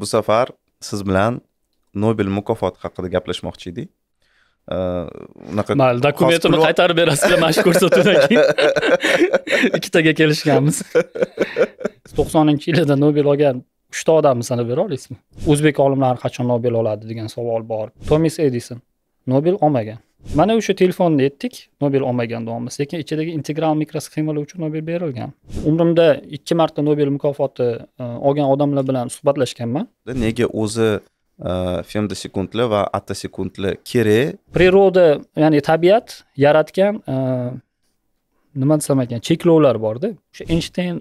bu safar siz bilan nobel mukofoti haqida gaplashmoqchi edik unaqa mayli dokumentimni qaytarib berasizlar mana shu ko'rsatuvdan keyin ikkitaga kelishganmiz to'qsoninchi yilida nobel olgan uchta odamni sanab bera olasizmi o'zbek olimlari qachon nobel oladi degan savol bor tomis edison nobel olmagan mana o'sha telefonni aytdik nobel olmagan deyapmiz lekin ichidagi integral mikrosxemalar uchun nobel berilgan umrimda ikki marta nobel mukofoti e, olgan odamlar bilan suhbatlashganman nega o'zi e, femdosekundli va attosekundli kerak природа ya'ni tabiat yaratgan e, nima desam ekan cheklovlar borda o'sha eynshteyn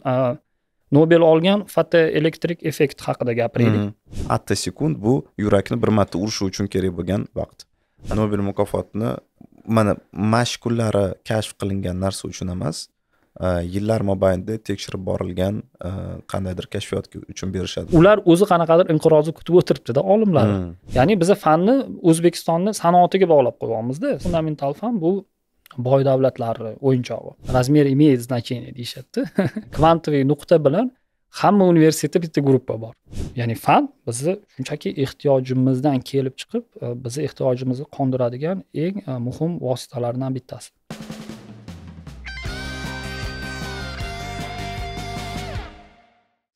nobel olgan fotoelektrik effekt haqida gapiraylik atta sekund bu yurakni bir marta urishi uchun kerak bo'lgan vaqt nobel mukofotini mana mashkullari kunlari kashf qilingan narsa uchun emas e, yillar mobaynida tekshirib borilgan e, qandaydir kashfiyot uchun berishadi ular o'zi qanaqadir inqirozni kutib o'tiribdida olimlar hmm. ya'ni biza fanni o'zbekistonni sanoatiga bog'lab qo'yganmizda fundamental fan bu boy davlatlarni o'yinchog'i размер имеет значение deyishadida kvantiviy nuqta bilan hamma universitetda bitta gruppa bor ya'ni fan bizni shunchaki ehtiyojimizdan kelib chiqib e, bizni ehtiyojimizni qondiradigan eng e, muhim vositalardan bittasi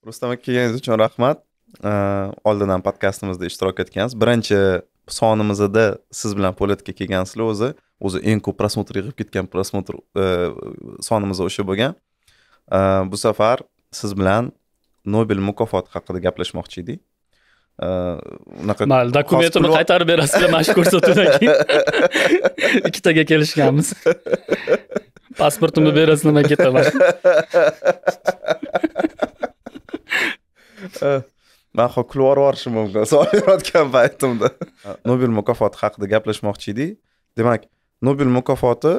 rustam aka kelganingiz uchun rahmat e, oldin ham podkastimizda ishtirok etgansiz birinchi sonimizda siz bilan poletga kelgansizlar o'zi o'zi eng ko'p prosmotr yig'ib ketgan prosmotr sonimiz o'sha bo'lgan bu safar siz bilan nobel mukofoti haqida gaplashmoqchi edik unaqa mayli dokumentimni qaytarib berasizlar mana shu ko'rsatuvdan keyin ikkitaga kelishganmiz pasportimni berasizlar nima ketaman man hop kulib yuborishim mumkin so'rayotgan paytimda nobel mukofoti haqida gaplashmoqchi edik demak nobel mukofoti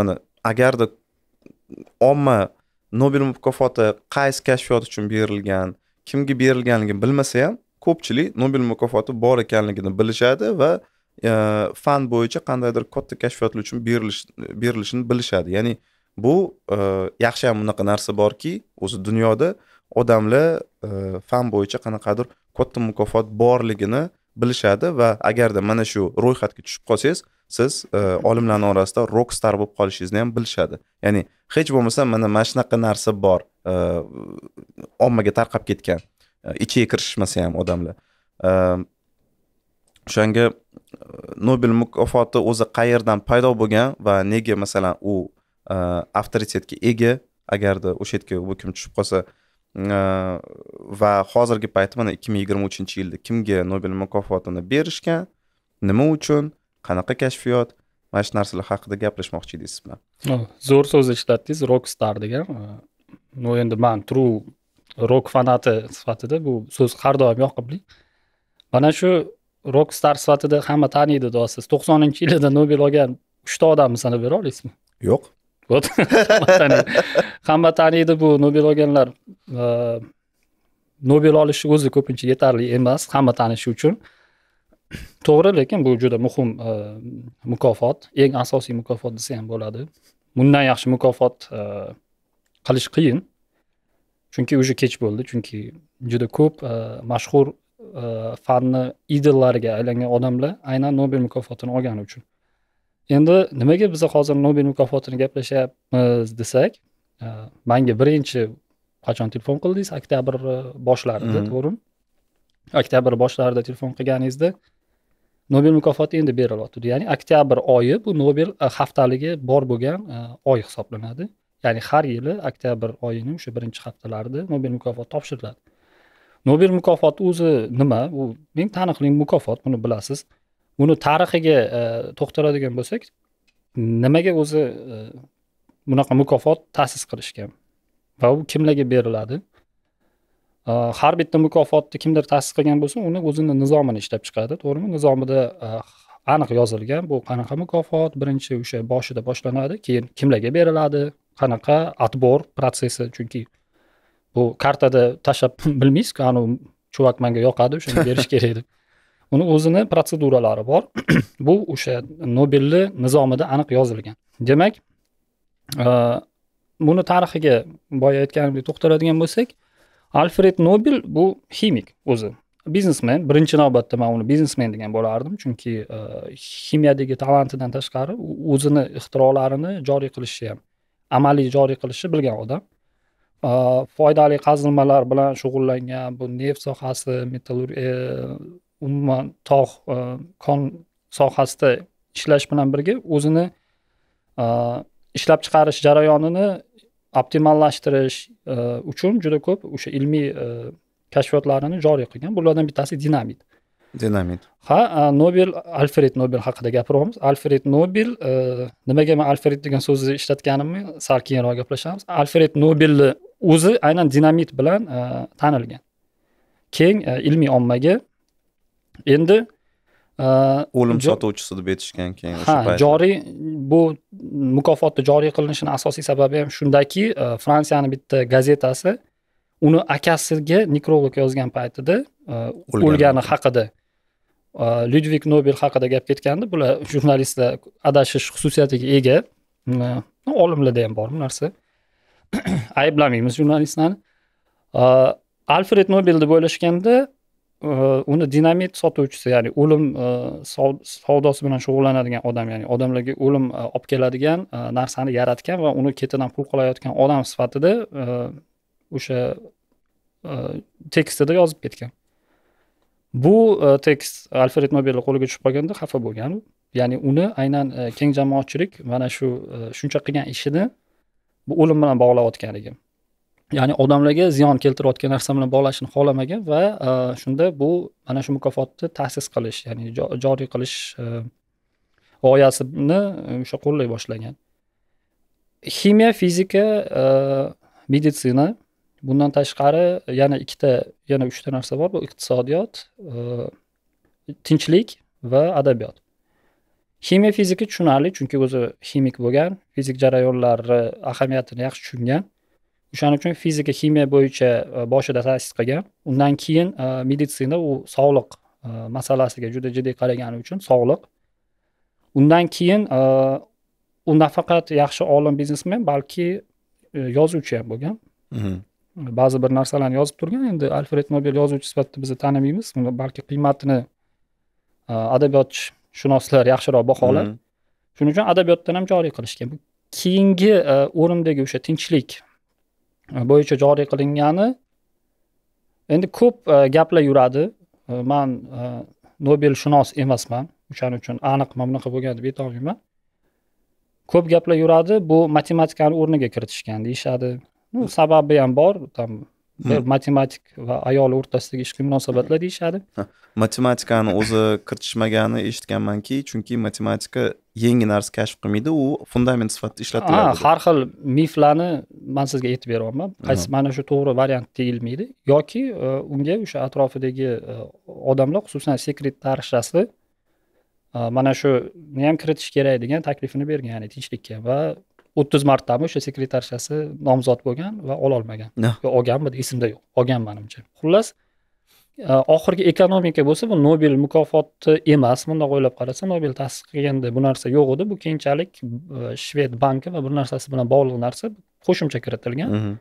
mana agarda omma nobel mukofoti qaysi kashfiyot uchun berilgan kimga berilganligini bilmasa ham ko'pchilik nobel mukofoti bor ekanligini bilishadi va e, fan bo'yicha qandaydir katta kashfiyotlar uchun berilish berilishini bilishadi ya'ni bu e, yaxshi ham bunaqa narsa borki o'zi dunyoda odamlar e, fan bo'yicha qanaqadir katta mukofot borligini bilishadi va agarda mana shu ro'yxatga tushib qolsangiz siz e, olimlarni orasida rokstar bo'lib qolishingizni ham bilishadi ya'ni hech bo'lmasa mana mana shunaqa narsa bor e, ommaga tarqab ketgan e, ichiga kirishmasa ham odamlar o'shanga nobel mukofoti o'zi qayerdan paydo bo'lgan va nega masalan u avtoritetga ega agarda o'sha yerga hukm tushib qolsa va hozirgi paytda mana ikki ming yigirma uchinchi yilda kimga nobel mukofotini berishgan nima uchun qanaqa kashfiyot mana shu narsalar haqida gapirishmoqchi edingiz siz zo'r so'z ishlatdingiz star degan э, ну endi man true rok fanati sifatida bu so'z har doim yoqimli mana shu star sifatida hamma taniydi deyapsiz to'qsoninchi yilida nobel olgan uchta odamni sanab bera olasizmi yo'q вот hamma taniydi bu nobel olganlar э, nobel olishi o'zi ko'pincha yetarli emas hamma tanishi uchun to'g'ri lekin bu juda muhim e, mukofot eng asosiy mukofot desa ham bo'ladi bundan yaxshi mukofot e, qilish qiyin chunki уже kech bo'ldi chunki juda ko'p e, mashhur fanni idollariga aylangan odamlar aynan nobel mukofotini olgani uchun endi nimaga biza hozir nobel mukofotini gaplashyapmiz desak manga birinchi qachon telefon qildingiz oktyabr boshlarida mm-hmm. to'g'rimi oktyabr boshlarida telefon qilganingizda nobel mukofoti endi berilyotgandi ya'ni oktyabr oyi bu nobel e, haftaligi bor bo'lgan e, oy hisoblanadi ya'ni har yili oktyabr oyining o'sha birinchi haftalarida nobel mukofoti topshiriladi nobel mukofoti o'zi nima u eng taniqli mukofot buni bilasiz buni tarixiga e, to'xtaladigan bo'lsak nimaga o'zi bunaqa mukofot ta'sis qilishgan va u kimlarga beriladi har bitta mukofotni kimdir ta'sis qilgan bo'lsa uni o'zini nizomini ishlab chiqadi to'g'rimi nizomida e, aniq yozilgan bu qanaqa mukofot birinchi o'sha boshida boshlanadi keyin kimlarga beriladi qanaqa отбор protsessi chunki bu kartada tashlab bilmaysizku anavi chuvak manga yoqadi o'shanga berish kerak deb uni o'zini protseduralari bor bu o'sha nobelni nizomida aniq yozilgan demak e, buni tarixiga boya aytganimdek to'xtaladigan bo'lsak alfred nobel bu ximik o'zi biznesmen birinchi navbatda man uni biznesmen degan bo'lardim chunki e, ximiyadagi talantidan tashqari o'zini ixtirolarini joriy qilishni ham amaliy joriy qilishni bilgan odam e, foydali qazilmalar bilan shug'ullangan bu neft sohasi metallurgiya e, umuman tog' kon sohasida ishlash bilan birga o'zini ishlab chiqarish jarayonini optimallashtirish e, uchun juda ko'p o'sha ilmiy e, kashfiyotlarini joriy qilgan bulardan bittasi dinamit dinamit ha nobel alfred nobel haqida gapiryapmiz alfred nobel e, nimaga man alfred degan so'zni ishlatganimni sal keyinroq gaplashamiz alfred nobelni o'zi aynan dinamit bilan tanilgan keng ilmiy ommaga endi o'lim sotuvchisi deb aytishgan keyin ha joriy bu mukofotni joriy qilinishini asosiy sababi ham shundaki e, fransiyani bitta gazetasi uni akasiga nekrolog yozgan paytida e, o'lgani haqida e, lyudvik nobel haqida gap ketganda bular jurnalistlar adashish xususiyatiga ega mm, olimlarda ham bor bu narsa ayblamaymiz jurnalistlarni alfred nobel deb o'ylashganda uni dinamit sotuvchisi ya'ni o'lim e, savdosi bilan shug'ullanadigan odam ya'ni odamlarga o'lim e, olib keladigan e, narsani yaratgan va uni ketidan pul qilayotgan odam sifatida o'sha tekstida yozib ketgan bu tekst alfred nobelni qo'liga tushib qolganda xafa bo'lgan ya'ni uni aynan keng jamoatchilik mana shu shuncha qilgan ishini bu o'lim bilan bog'layotganligi ya'ni odamlarga ziyon keltirayotgan narsa bilan bog'lashni xohlamagan va e, shunda bu mana shu mukofotni ta'sis qilish ya'ni joriy qilish e, g'oyasini e, o'sha qo'llay boshlagan ximiya fizika meditsina bundan tashqari yana ikkita yana uchta narsa bor bu iqtisodiyot tinchlik va adabiyot ximiya fizika tushunarli chunki o'zi ximik bo'lgan fizik jarayonlarni ahamiyatini yaxshi tushungan o'shaning uchun fizika kimya bo'yicha e, boshida ta'sis qilgan undan keyin e, meditsina u sog'liq e, masalasiga juda jiddiy qaragani uchun sog'liq undan keyin u nafaqat yaxshi olim biznesmen balki yozuvchi ham bo'lgan mhm. ba'zi bir narsalarni yozib turgan endi alfred nobel yozuvchi sifatida biz tanimaymiz uni balki qiymatini adabiyotshunoslar yaxshiroq baholar mhm. shuning uchun adabiyotdan ham joriy qilishgan keyingi o'rimdagi o'sha tinchlik bo'yicha joriy qilingani endi ko'p e, gaplar yuradi e, man e, nobel shunos emasman o'shaning uchun aniq mana bunaqa bo'lgan deb aytolmayman ko'p gaplar yuradi bu matematikani o'rniga kiritishgan deyishadi sababi ham bor там Hmm. matematik va ayol o'rtasidagi ishqiy munosabatlar deyishadi matematikani o'zi kiritishmagani eshitganmanki chunki matematika yangi narsa kashf qilmaydi u fundament sifatida ishlatiladi ah, har xil miflarni man sizga aytib beryapman qaysi mana shu to'g'ri variant deyilmaydi yoki e, unga o'sha atrofidagi e, odamlar xususan tarixchasi e, mana shuni ham kiritish kerak degan taklifini bergan ya'ni tinchlikka va o'ttiz martami o'sha sekretarshasi nomzod bo'lgan va ololmagan yo olganmi esimda yo'q olgan manimcha xullas e, oxirgi ekonomika bo'lsa bu nobel mukofoti emas bundoq o'ylab qarasa nobel ta'sis qilganda bu narsa yo'q edi bu keyinchalik e, shved banki va bir narsasi bilan bog'liq narsa qo'shimcha kiritilgan mm-hmm.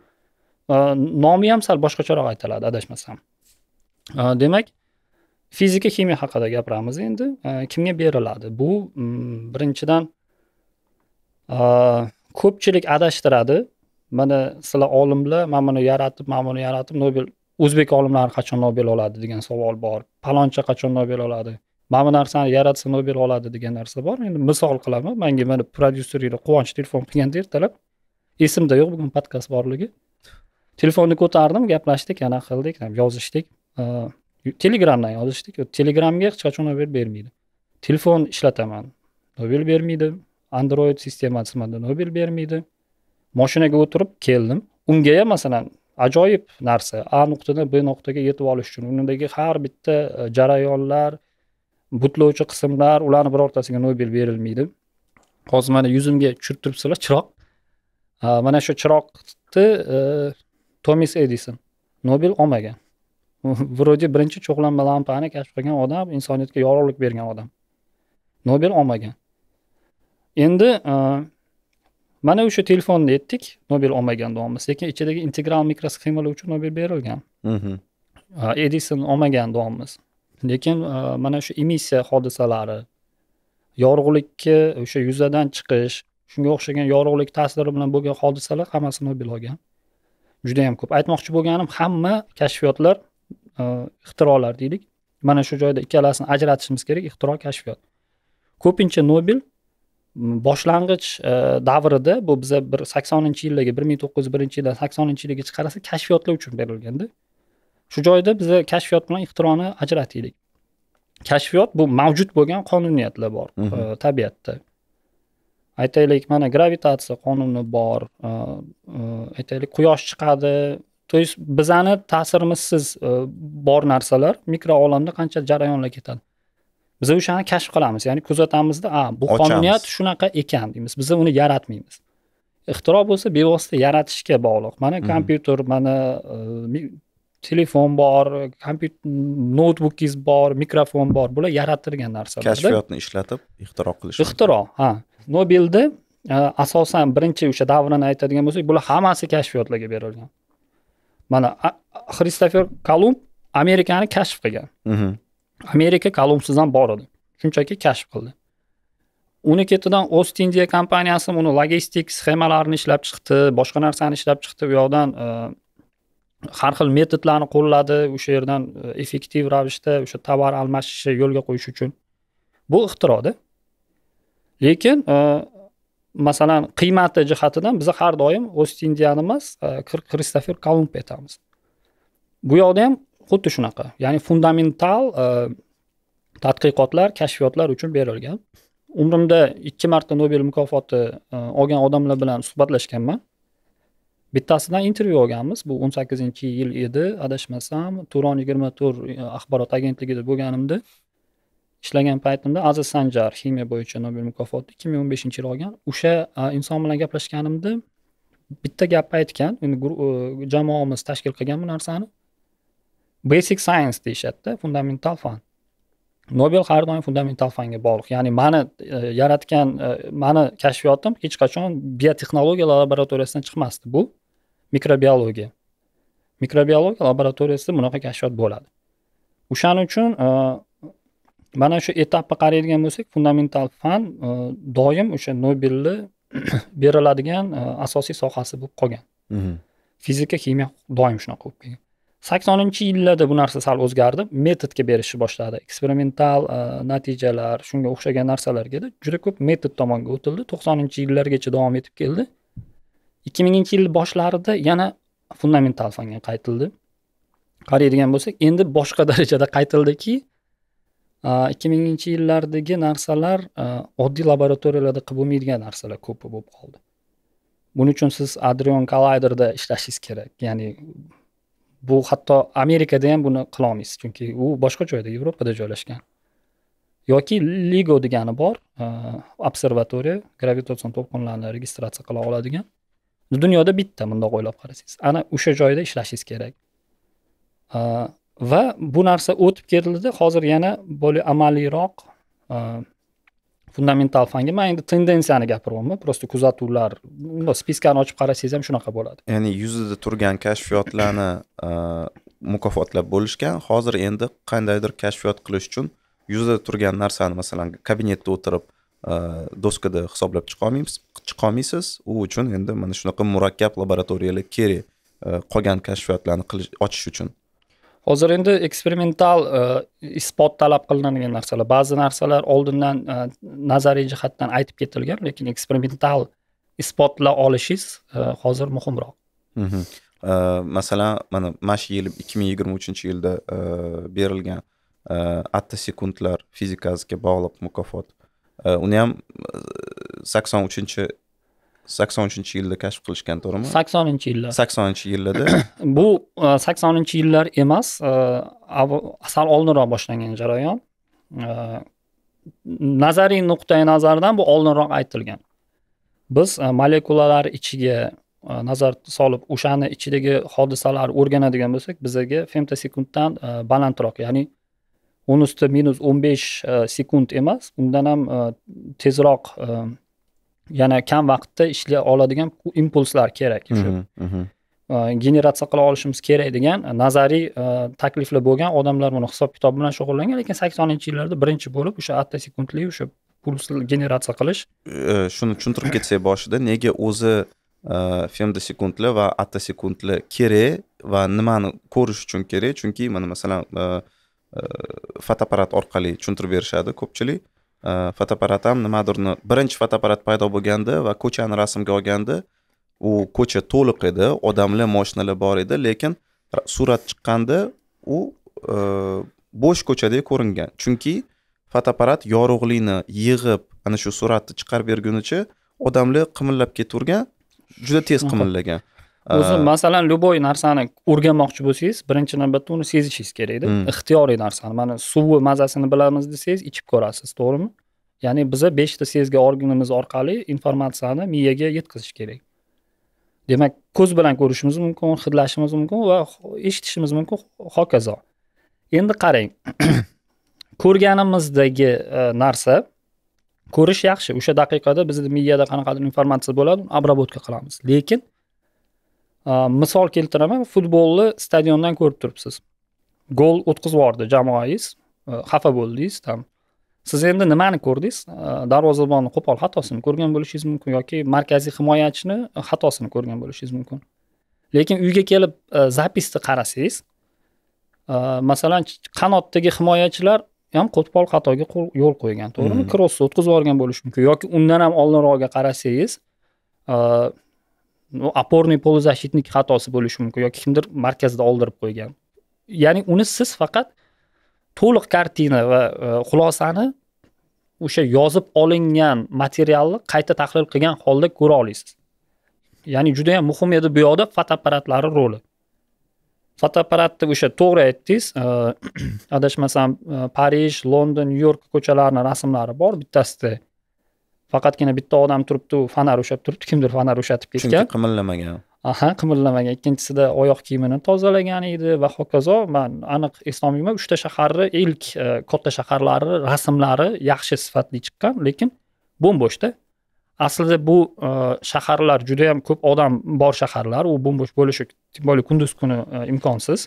e, nomi ham sal boshqacharoq aytiladi adashmasam demak fizika ximiya haqida gapiramiz endi kimga beriladi bu mm, birinchidan ko'pchilik adashtiradi mana sizlar olimlar mana buni yaratib mana buni yaratib nobel o'zbek olimlari qachon nobel oladi degan savol bor paloncha qachon nobel oladi mana bu narsani yaratsa nobel oladi degan narsa bor endi misol qilaman manga mana prodyuseriga quvonch telefon qilganda ertalab esimda yo'q bugun podkast borligi telefonni ko'tardim gaplashdik anaqa qildik yozishdik telegramdan yozishdik telegramga hech qachon nobel bermaydi telefon ishlataman nobel bermaydi android sistemasi manda nobel bermaydi moshinaga o'tirib keldim unga ham masalan ajoyib narsa a nuqtadan b nuqtaga yetib olish uchun undagi har bitta e, jarayonlar butlovchi qismlar ularni birortasiga nobel berilmaydi hozir mana yuzimga tushirib turibsizlar chiroq mana shu chiroqni e, tomis edison nobel olmagan вроде birinchi cho'qlanma lampani kashf qilgan odam insoniyatga yorug'lik bergan odam nobel olmagan endi e, mana o'sha telefonni aytdik nobel olmagan deyapmiz lekin ichidagi integral mikrosxemalar uchun nobel berilgan mm-hmm. e, edison olmagan deyapmiz lekin e, mana shu emissiya hodisalari yorug'likka o'sha yuzadan chiqish shunga o'xshagan yorug'lik ta'siri bilan bo'lgan hodisalar hammasi nobel olgan juda yam ko'p aytmoqchi bo'lganim hamma kashfiyotlar ixtirolar deylik mana shu joyda ikkalasini ajratishimiz kerak ixtiro kashfiyot ko'pincha nobel boshlang'ich e, davrida bu biza bir saksoninchi yillarga bir ming to'qqiz yuz birinchi yildan saksoninchi yilga qarasa kashfiyotlar uchun berilganda shu joyda biza kashfiyot bilan ixtironi ajrataylik kashfiyot bu mavjud bo'lgan qonuniyatlar bor e, tabiatda aytaylik mana gravitatsiya qonuni bor e, aytaylik quyosh chiqadi то есть bizani ta'sirimizsiz bor narsalar mikro olamda qancha jarayonlar ketadi biz o'shani kashf qilamiz ya'ni kuzatamizda a bu qonuniyat shunaqa ekan deymiz biz uni yaratmaymiz ixtiro bo'lsa bevosita yaratishga bog'liq mana mhmm. kompyuter mana e, telefon bor kompyuter noutbukingiz bor mikrofon bor bular yaratilgan narsalar kashfiyotni ishlatib ixtiro qilish ixtiro ha nobelni e, asosan birinchi o'sha davrini aytadigan bo'lsak bular hammasi kashfiyotlarga berilgan mana xristofer kolumb amerikani kashf qilgan mhmm. amerika kolumbsiz ham bor edi shunchaki kashf qildi uni ketidan ost india kompaniyasi uni logistik sxemalarini ishlab chiqdi boshqa narsani ishlab chiqdi u yoqdan e, har xil metodlarni qo'lladi o'sha yerdan e, effektiv ravishda o'sha tovar almashishni yo'lga qo'yish uchun bu ixtiroda lekin e, masalan qiymati jihatidan biz har doim ost indiyani emas kristofer kolumb aytamiz bu yoqda ham xuddi shunaqa ya'ni fundamental e, tadqiqotlar kashfiyotlar uchun berilgan umrimda ikki marta nobel mukofoti e, olgan odamlar bilan suhbatlashganman bittasidan intervyu olganmiz bu o'n sakkizinchi yil edi adashmasam turon yigirma to'rt e, axborot agentligida bo'lganimda ishlagan paytimda aziz sanjar ximiya bo'yicha nobel mukofoti ikki ming o'n beshinchi yili olgan o'sha inson bilan gaplashganimda bitta gapni aytgan endi jamoamiz tashkil qilgan bu narsani basic science deyishadida fundamental fan nobel har doim fundamental fanga bog'liq ya'ni mani e, yaratgan e, mani kashfiyotim hech qachon biotexnologiya laboratoriyasidan chiqmasdi bu mikrobiologiya mikrobiologiya laboratoriyasida bunaqa kashfiyot bo'ladi o'shaning uchun e, mana shu etapni qaraydigan bo'lsak fundamental fan e, doim o'sha nobelni beriladigan e, asosiy sohasi bo'lib qolgan mhm. fizika ximiya doim shunaqa bo'lib kelgan saksoninchi yillarda bu narsa sal o'zgardi metodga berishni boshladi eksperimental e, natijalar shunga o'xshagan narsalargada juda ko'p metod tomonga o'tildi to'qsoninchi yillargacha davom etib keldi ikki minginchi yil boshlarida yana fundamental fanga qaytildi qaraydigan bo'lsak endi boshqa darajada qaytildiki e, ikki minginchi yillardagi narsalar e, oddiy laboratoriyalarda qilib bo'lmaydigan narsalar ko'p bo'lib qoldi buning uchun siz adrion colliderda ishlashingiz kerak ya'ni bu hatto amerikada ham buni qilolmaysiz chunki u boshqa joyda yevropada joylashgan yoki ligo degani bor e, observatoriya gravitatsion to'lqinlarni registratsiya qila oladigan dunyoda bitta bundoq o'ylab qarasangiz ana o'sha joyda ishlashingiz kerak e, va bu narsa o'tib ketildi hozir yana более amaliyroq e, fundamental fanga man endi tendensiyani gapiryapman просто kuzatuvlar spiskani ochib qarasangiz ham shunaqa bo'ladi ya'ni yuzida turgan kashfiyotlarni uh, mukofotlab bo'lishgan hozir endi qandaydir kashfiyot qilish uchun yuzida turgan narsani masalan kabinetda o'tirib uh, doskada hisoblab chiqolmaysiz u uchun endi mana shunaqa murakkab laboratoriyalar kerak uh, qolgan kashfiyotlarni qilish ochish uchun hozir endi eksperimental isbot e, talab qilinadigan narsalar ba'zi narsalar oldindan e, nazariy jihatdan aytib ketilgan lekin eksperimental isbotla olishingiz e, hozir muhimroq mhm. masalan mana mana shu yil ikki ming yigirma uchinchi yilda berilgan atta sekundlar fizikasiga bog'liq mukofot uni ham sakson uchinchi saksoninchi yilda kashf qilishgan to'g'rimi saksoninchi yillar saksoninchi yillarda bu e, saksoninchi yillar emas e, sal oldinroq boshlangan jarayon e, nazariy nuqtai nazardan bu oldinroq aytilgan biz molekulalar ichiga nazar solib o'shani ichidagi hodisalar o'rganadigan bo'lsak bizaga femtosekunddan balandroq ya'ni uni usti minus o'n besh sekund emas undan ham tezroq yana kam vaqtda ishlay oladigan impulslar kerak shu mhm, mhm. generatsiya qila olishimiz kerak degan e, nazariy e, takliflar bo'lgan odamlar buni hisob kitob bilan shug'ullangan lekin saksoninchi yillarda birinchi bo'lib o'sha atta sekundli o'sha puls generatsiya qilish e, shuni tushuntirib ketsak boshida nega o'zi femda va atta kerak va nimani ko'rish uchun kerak chunki mana masalan fotoapparat orqali tushuntirib berishadi ko'pchilik fotoapparat ham nimadirni birinchi fotoapparat paydo bo'lganda va ko'chani rasmga olganda u ko'cha to'liq edi odamlar moshinalar bor edi lekin surat chiqqanda u bo'sh ko'chadek ko'ringan chunki fotoapparat yorug'likni yig'ib ana shu suratni chiqarib bergunicha odamlar qimillab ketavergan juda tez qimillagan o'zi masalan любой narsani o'rganmoqchi bo'lsangiz birinchi navbatda uni sezishingiz kerakda hmm. ixtiyoriy narsani mana suvni mazasini bilamiz desangiz ichib ko'rasiz to'g'rimi ya'ni biza beshta sezgi organimiz orqali informatsiyani miyaga yetkazish kerak demak ko'z bilan ko'rishimiz mumkin hidlashimiz mumkin va eshitishimiz mumkin hokazo endi qarang ko'rganimizdagi e, narsa ko'rish yaxshi o'sha daqiqada bizni miyada qanaqadir informatsiya bo'ladi uni обработка qilamiz lekin misol keltiraman futbolni stadiondan ko'rib turibsiz gol o'tkazib yubordi jamoangiz xafa bo'ldingiz там siz endi nimani ko'rdingiz darvozabonni qo'pol xatosini ko'rgan bo'lishingiz mumkin yoki markaziy himoyachini xatosini ko'rgan bo'lishingiz mumkin lekin uyga kelib zapisni qarasangiz masalan qanotdagi himoyachilar ham qo'pol xatoga yo'l qo'ygan to'g'rimi krossni mm-hmm. o'tkazib yuborgan bo'lishi mumkin yoki undan ham oldinrog'iga qarasangiz опорный полузащитник xatosi bo'lishi mumkin yoki kimdir markazda oldirib qo'ygan ya'ni uni siz faqat to'liq kartina va e, xulosani o'sha yozib olingan materialni qayta tahlil qilgan holda ko'ra olasiz ya'ni juda yam muhim edi bu yoqda fotoapparatlari roli fotoapparatni o'sha to'g'ri aytdingiz e, adashmasam e, parij london nyu york ko'chalarini rasmlari bor bittasida faqatgina bitta odam turibdi u fonar ushlab turibdi kimdir fonar ushlatib ketgan chunki qimirlamagan aha qimirlamagan ikkinchisida oyoq kiyimini tozalagan edi va hokazo man aniq eslolmayman uchta shaharni ilk e, katta shaharlari rasmlari yaxshi sifatli chiqqan lekin bo'mbo'shda aslida bu e, shaharlar juda yam ko'p odam bor shaharlar u bo'mbo'sh bo'lishi тем более kunduz kuni e, imkonsiz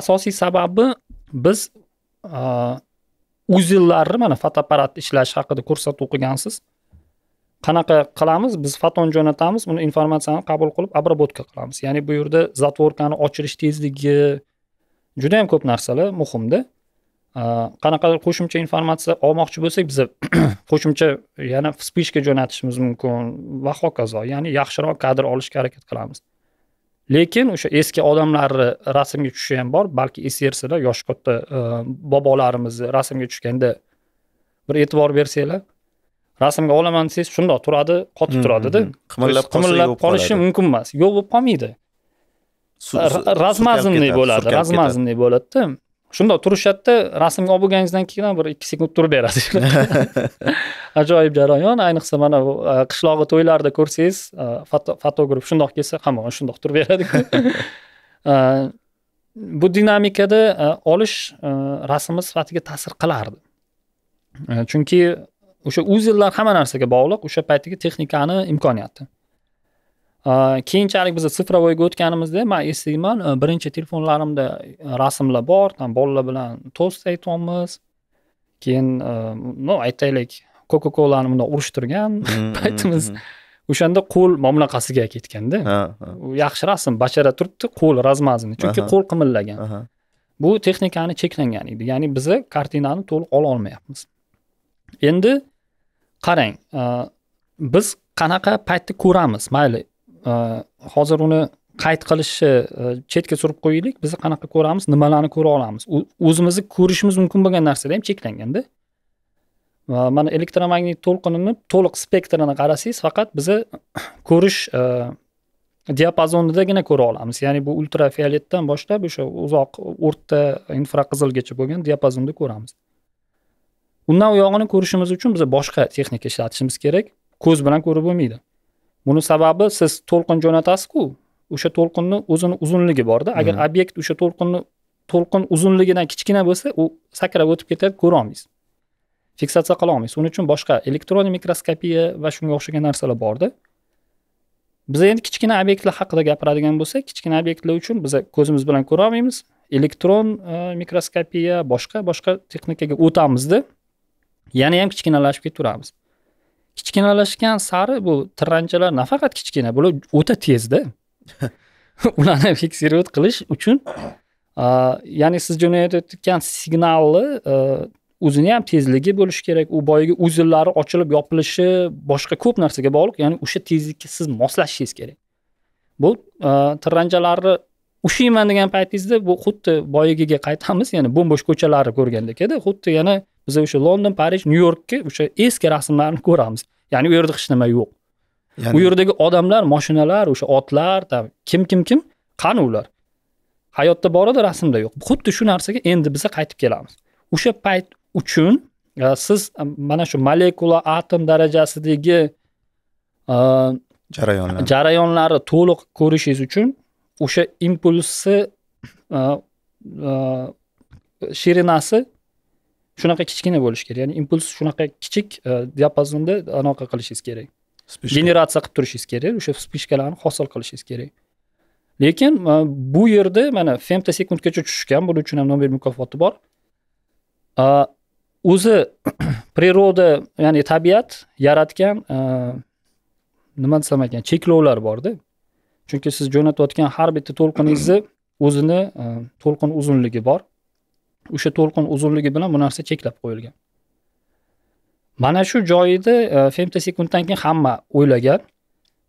asosiy sababi biz e, uzellarni mana fotoapparatni ishlashi haqida ko'rsatuv qilgansiz qanaqa qilamiz biz foton jo'natamiz uni informatsiyani qabul qilib обработка qilamiz ya'ni bu yerda zatvorkani ochilish tezligi juda yam ko'p narsalar muhimda qanaqadir qo'shimcha informatsiya olmoqchi bo'lsak biza qo'shimcha yana вспышка jo'natishimiz mumkin va hokazo ya'ni yaxshiroq kadr olishga harakat qilamiz lekin o'sha eski odamlarni rasmga tushishi ham bor balki srsda yoshi katta e, bobolarimizni rasmga tushganda bir e'tibor bersanglar rasmga olaman desangiz shundoq turadi qotib mm-hmm. turadida qimirlab qimirlab qolishi mumkin emas yo'q bo'lib qolmaydi razmazinniy bo'ladi razmazinniy bo'ladida shundoq turishadida rasmga olib bo'lganingizdan keyin ham bir ikki sekund turib beradi ajoyib jarayon ayniqsa mana bu e, qishloqi to'ylarida ko'rsangiz e, fotograf shundoq kelsa hamma shundoq turib beradi e, bu dinamikada olish rasmni sifatiga ta'sir qilardi chunki o'sha uzellar hamma narsaga bog'liq o'sha paytdagi texnikani imkoniyati keyinchalik biz sifrovoyga o'tganimizda man eslayman birinchi telefonlarimda rasmlar bor там bolalar bilan tost aytyapmiz keyin ну aytaylik coca colani bundoq urushtirgan hmm, hmm, paytimiz hmm, o'shanda qo'l bunaqasiga ketganda yaxshi rasm bashara turibdi qo'l razmazini chunki qo'l qimillagan bu texnikani cheklangan edi ya'ni biza kartinani to'liq ola olmayapmiz endi qarang biz qanaqa paytda ko'ramiz mayli Э, hozir uni qayd qilishni e, chetga surib qo'yaylik biz qanaqa ko'ramiz nimalarni ko'ra olamiz o'zimizni ko'rishimiz mumkin bo'lgan narsada ham cheklanganda mana elektromagnit to'lqinini to'liq spektrini qarasangiz faqat biza ko'rish e, diapazonidagina ko'ra olamiz ya'ni bu ultrafioletdan boshlab o'sha uzoq o'rta infraqizilgacha bo'lgan diapazonda ko'ramiz undan u yog'ini ko'rishimiz uchun biz boshqa texnika ishlatishimiz kerak ko'z bilan ko'rib bo'lmaydi buni sababi siz to'lqin jo'natasizku o'sha to'lqinni o'zini uzunligi borda agar hmm. obyekt o'sha to'lqinni to'lqin uzunligidan kichkina bo'lsa u sakrab o'tib ketadi ko'rolmaysiz fiksatsiya qila olmaysiz shuning uchun boshqa elektron mikroskopiya va shunga o'xshagan narsalar borda biz endi kichkina obyektlar haqida gapiradigan bo'lsak kichkina obyektlar uchun biz ko'zimiz bilan ko'ra olmaymiz elektron e, mikroskopiya boshqa boshqa texnikaga o'tamizda yana ham kichkinalashib ketaveramiz kichkinalashgan sari bu tirranchalar nafaqat kichkina bular o'ta tezda ularni fiksirovat qilish uchun ya'ni siz jo'natayotgan signalni e, o'zini ham tezligi bo'lishi kerak u boyagi uzillari ochilib yopilishi boshqa ko'p narsaga bog'liq ya'ni o'sha tezlikka siz moslashishingiz kerak bu e, tirranchalarni ushlayman degan paytingizda bu xuddi boyagiga qaytamiz ya'ni bo'm bo'sh ko'chalarni ko'rgandekda xuddi yana biz o'sha london parij nyu yorkka o'sha eski rasmlarni ko'ramiz ya'ni u yerda hech nima yo'q u yerdagi odamlar moshinalar o'sha otlar там kim kim kim qani ular hayotda bor edi rasmda yo'q xuddi shu narsaga endi biza qaytib kelamiz o'sha payt uchun e, siz e, mana shu molekula atom darajasidagi e, jarayonlar jarayonlarni to'liq ko'rishingiz uchun o'sha impulsni shirinasi shunaqa kichkina bo'lishi kerak ya'ni impuls shunaqa kichik e, diapazonda anaqa qilishingiz kerak generatsiya qilib turishingiz kerak o'sha вспышкаlarni hosil qilishingiz kerak lekin e, bu yerda mana femta sekundgacha tushishgan buning uchun ham nobel mukofoti bor e, o'zi природа ya'ni tabiat yaratgan nima desam ekan cheklovlar borda chunki siz jo'natayotgan har bitta to'lqiningizni o'zini to'lqin uzunligi bor o'sha to'lqin uzunligi bilan bu narsa cheklab qo'yilgan mana shu joyida e, femta sekunddan keyin hamma o'ylagan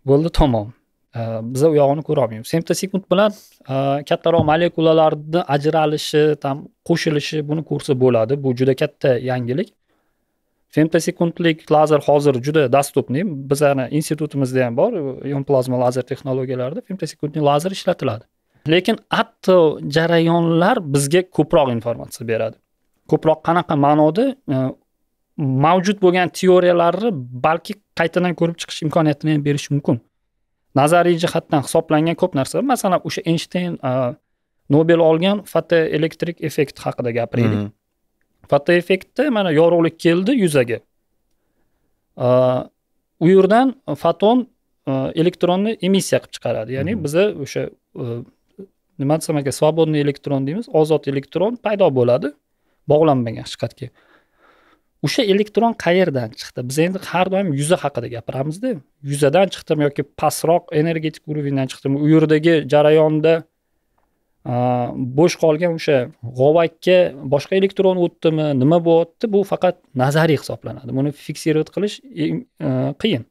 bo'ldi tamom e, biza u yog'ini ko'rolmaymiz femta sekund bilan e, kattaroq molekulalarni ajralishi там qo'shilishi buni ko'rsa bo'ladi bu juda katta yangilik femtosekundlik lazer hozir juda доступный bizani institutimizda ham bor yon plazma lazer texnologiyalarida femtosekundli lazer ishlatiladi lekin atto jarayonlar bizga ko'proq informatsiya beradi ko'proq qanaqa ma'noda e, mavjud bo'lgan teoriyalarni balki qaytadan ko'rib chiqish imkoniyatini ham berishi mumkin nazariy jihatdan hisoblangan ko'p narsa masalan o'sha eynshteyn e, nobel olgan fotoelektrik effekt haqida gapiraylik hmm. fotoeffektda mana yorug'lik keldi yuzaga e, u yerdan foton elektronni emissiya qilib chiqaradi ya'ni biza o'sha nima desam ekan свободный elektron deymiz ozod elektron paydo bo'ladi bog'lanmagan hech qayerga o'sha elektron qayerdan chiqdi biz endi har doim yuza haqida gapiramizda yuzadan chiqdimi yoki pastroq energetik уровеньdan chiqdimi u yerdagi jarayonda bo'sh qolgan o'sha g'ovakka boshqa elektron o'tdimi nima bo'lyapti bu faqat nazariy hisoblanadi buni fiksirovat qilish e, e, qiyin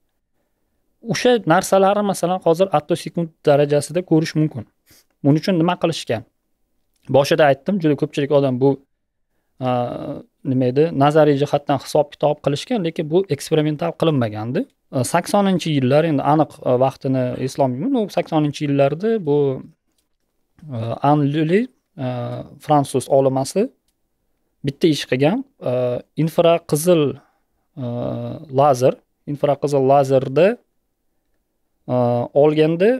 o'sha narsalarni masalan hozir attosekund darajasida ko'rish mumkin buning uchun nima qilishgan boshida aytdim juda ko'pchilik odam bu nima edi nazariy jihatdan hisob kitob qilishgan lekin bu eksperimental qilinmagandi saksoninchi yillar endi aniq vaqtini eslolmayman u saksoninchi yillarda bu anlili fransuz olimasi bitta ish qilgan infraqizil lazer infraqizil lazerda olganda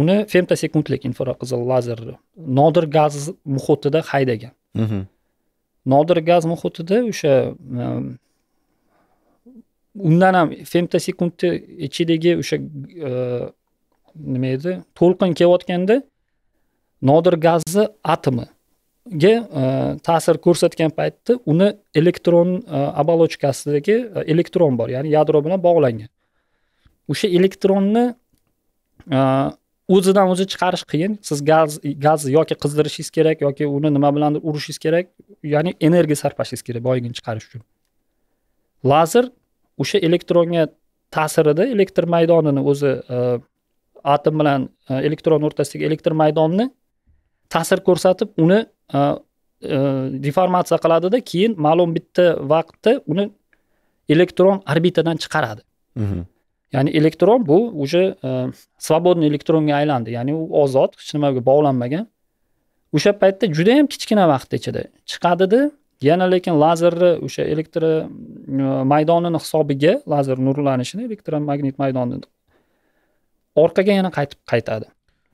uni femtosekundlik infraqizil lazerni nodir gaz muhitida haydagan mhm. nodir gaz muhitida o'sha ehm, undan ham femtosekundni ichidagi o'sha ehm, nima edi to'lqin kelayotganda nodir gazni atomiga ehm, ta'sir ko'rsatgan paytda uni elektron оболочкасidagi elektron bor ya'ni yadro bilan bog'langan o'sha elektronni o'zidan o'zi chiqarish qiyin siz gaz gazni yoki qizdirishingiz kerak yoki uni nima bilandir urishingiz kerak ya'ni energiya sarflashingiz kerak boyagini chiqarish uchun lazer o'sha elektronga ta'sirida elektr maydonini o'zi e, atom bilan e, elektron o'rtasidagi elektr maydonni ta'sir ko'rsatib uni e, deformatsiya qiladida keyin ma'lum bitta vaqtda uni elektron orbitadan chiqaradi mhm. ya'ni elektron bu уже свободный e, elektronga aylandi ya'ni u ozod hech nimaga bog'lanmagan o'sha paytda juda yam kichkina vaqt ichida chiqadida yana lekin lazerni o'sha elektr e, maydonini hisobiga lazer nurlanishini elektromagnit maydonini orqaga yana qaytib qaytadi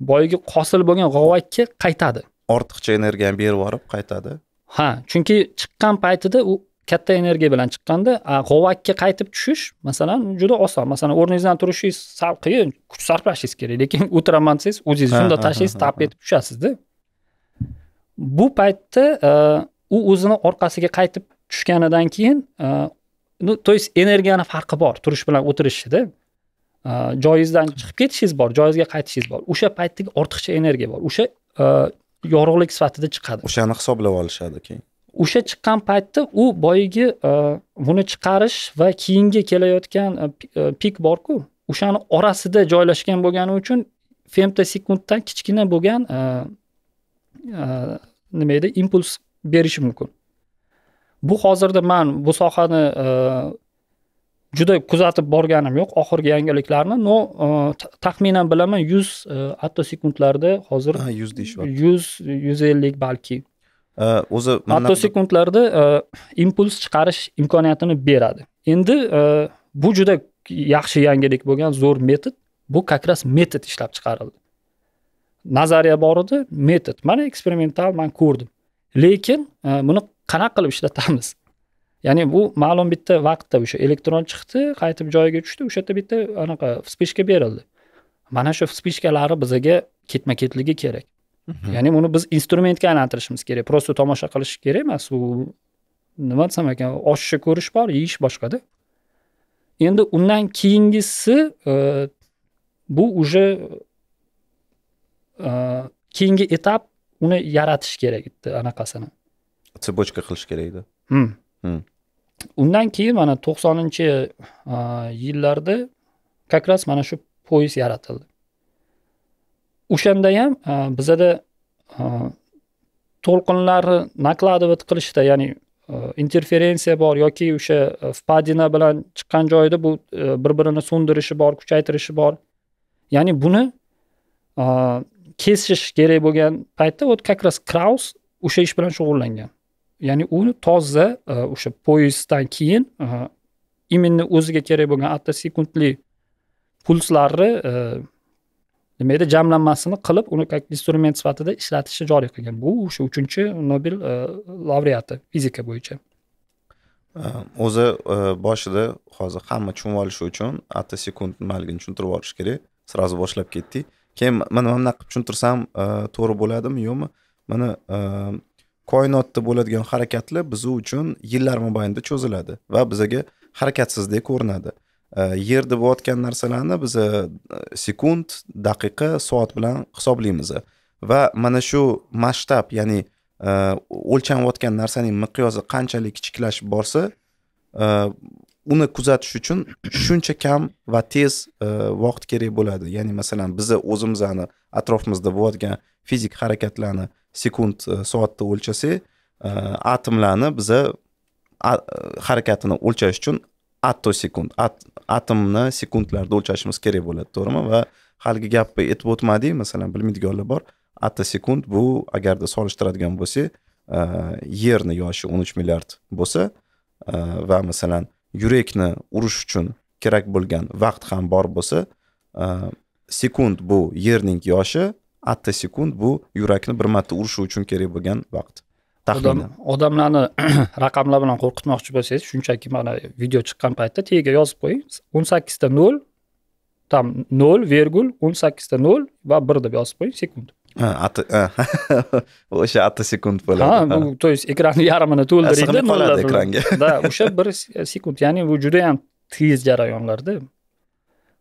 boyagi qosil bo'lgan g'ovakka qaytadi ortiqcha energiyani berib yuborib qaytadi ha chunki chiqqan paytida u katta energiya bilan chiqqanda g'ovakka qaytib tushish masalan juda oson masalan o'rningizdan turishingiz sal qiyin kuch sarflashingiz kerak lekin o'tiraman desangiz o'zingizni shundoq tashlaysiz tap etib tushasizda bu paytda e, u o'zini orqasiga qaytib tushganidan keyin ну e, то есть energiyani farqi bor turish bilan o'tirishni e, joyingizdan chiqib ketishingiz bor joyingizga qaytishingiz bor o'sha paytdagi ortiqcha energiya bor o'sha yorug'lik sifatida chiqadi o'shani hisoblab olishadi keyin o'sha chiqqan paytda u boyagi e, buni chiqarish va keyingi kelayotgan e, e, pik borku o'shani orasida joylashgan bo'lgani uchun femta sekunddan kichkina bo'lgan nima deydi impuls berishi mumkin bu hozirda man bu sohani juda kuzatib borganim yo'q oxirgi yangiliklarni но taxminan bilaman yuz atto sekundlarda hozir yuz deyishyapti yuz yuz ellik balki Э, o'zi sekundlarda e, impuls chiqarish imkoniyatini beradi endi e, bu juda yaxshi yangilik bo'lgan zo'r metod bu как раз metod ishlab chiqarildi nazariya bor edi metod mana eksperimental man ko'rdim lekin e, buni qanaqa qilib ishlatamiz ya'ni bu ma'lum bitta vaqtda o'sha elektron chiqdi qaytib joyiga tushdi o'sha yerda bitta anaqa vspichka berildi mana shu vspichkalari bizaga ketma ketligi kerak ya'ni uni biz instrumentga aylantirishimiz kerak просто tomosha qilish kerak emas u nima desam ekan oshni ko'rish bor yeyish boshqada endi undan keyingisi bu уже keyingi etap uni yaratish kerak bitta anaqasini цепочка qilish kerak edi undan keyin mana to'qsoninchi yillarda как раз mana shu poyezd yaratildi o'shanda ham e, bizada e, to'lqinlarni nakladovat qilishda ya'ni e, interferensiya bor yoki o'sha впадина bilan chiqqan joyda bu bir birini so'ndirishi bor kuchaytirishi bor ya'ni buni kesish kerak bo'lgan paytda вот как раз kraus o'sha ish bilan shug'ullangan ya'ni u toza o'sha poyezddan keyin именно o'ziga kerak bo'lgan atta sekundli pulslarni mayda jamlanmasini qilib uni как instrument sifatida ishlatishni joriy qilgan bu o'sha uchinchi nobel e, laureati fizika bo'yicha e, o'zi e, boshida hozir hamma tushunib olishi uchun atta sekund nimaligini tushuntirib yuborish kerak сразу boshlab ketdik keyin mana mana bunaqa qilib tushuntirsam to'g'ri bo'ladimi yo'qmi mana koinotda bo'ladigan harakatlar biz uchun yillar mobaynida cho'ziladi va bizaga harakatsizdek ko'rinadi Э, yer deb o'tgan narsalarni biz e, sekund daqiqa soat bilan hisoblaymiz va mana shu masshtab ya'ni e, o'lchanayotgan narsaning miqyozi qanchalik kichiklashib borsa e, uni kuzatish uchun shuncha kam va tez vaqt kerak bo'ladi ya'ni masalan bizni o'zimizni atrofimizda bo'layotgan fizik harakatlarni sekund soatda o'lchasak atomlarni biza harakatini o'lchash uchun attosekund at, atomni sekundlarda o'lchashimiz kerak bo'ladi to'g'rimi va haligi gapni aytib o'tmadik masalan bilmaydiganlar bor sekund bu agarda solishtiradigan bo'lsak e, yerni yoshi o'n uch milliard bo'lsa e, va masalan yurakni urish uchun kerak bo'lgan vaqt ham bor bo'lsa e, sekund bu yerning yoshi sekund bu yurakni bir marta urishi uchun kerak bo'lgan vaqt taxminan odamlarni raqamlar bilan qo'rqitmoqchi bo'lsangiz shunchaki mana video chiqqan paytda tagiga yozib qo'ying o'n sakkizta nol там nol vergul o'n sakkizta nol va bir deb yozib qo'ying sekund o'sha atta sekund bo'ladi ha то есть ekranni yarmini to'ldiradi qoladi ekranga да o'sha bir sekund ya'ni bu juda yam tez jarayonlarda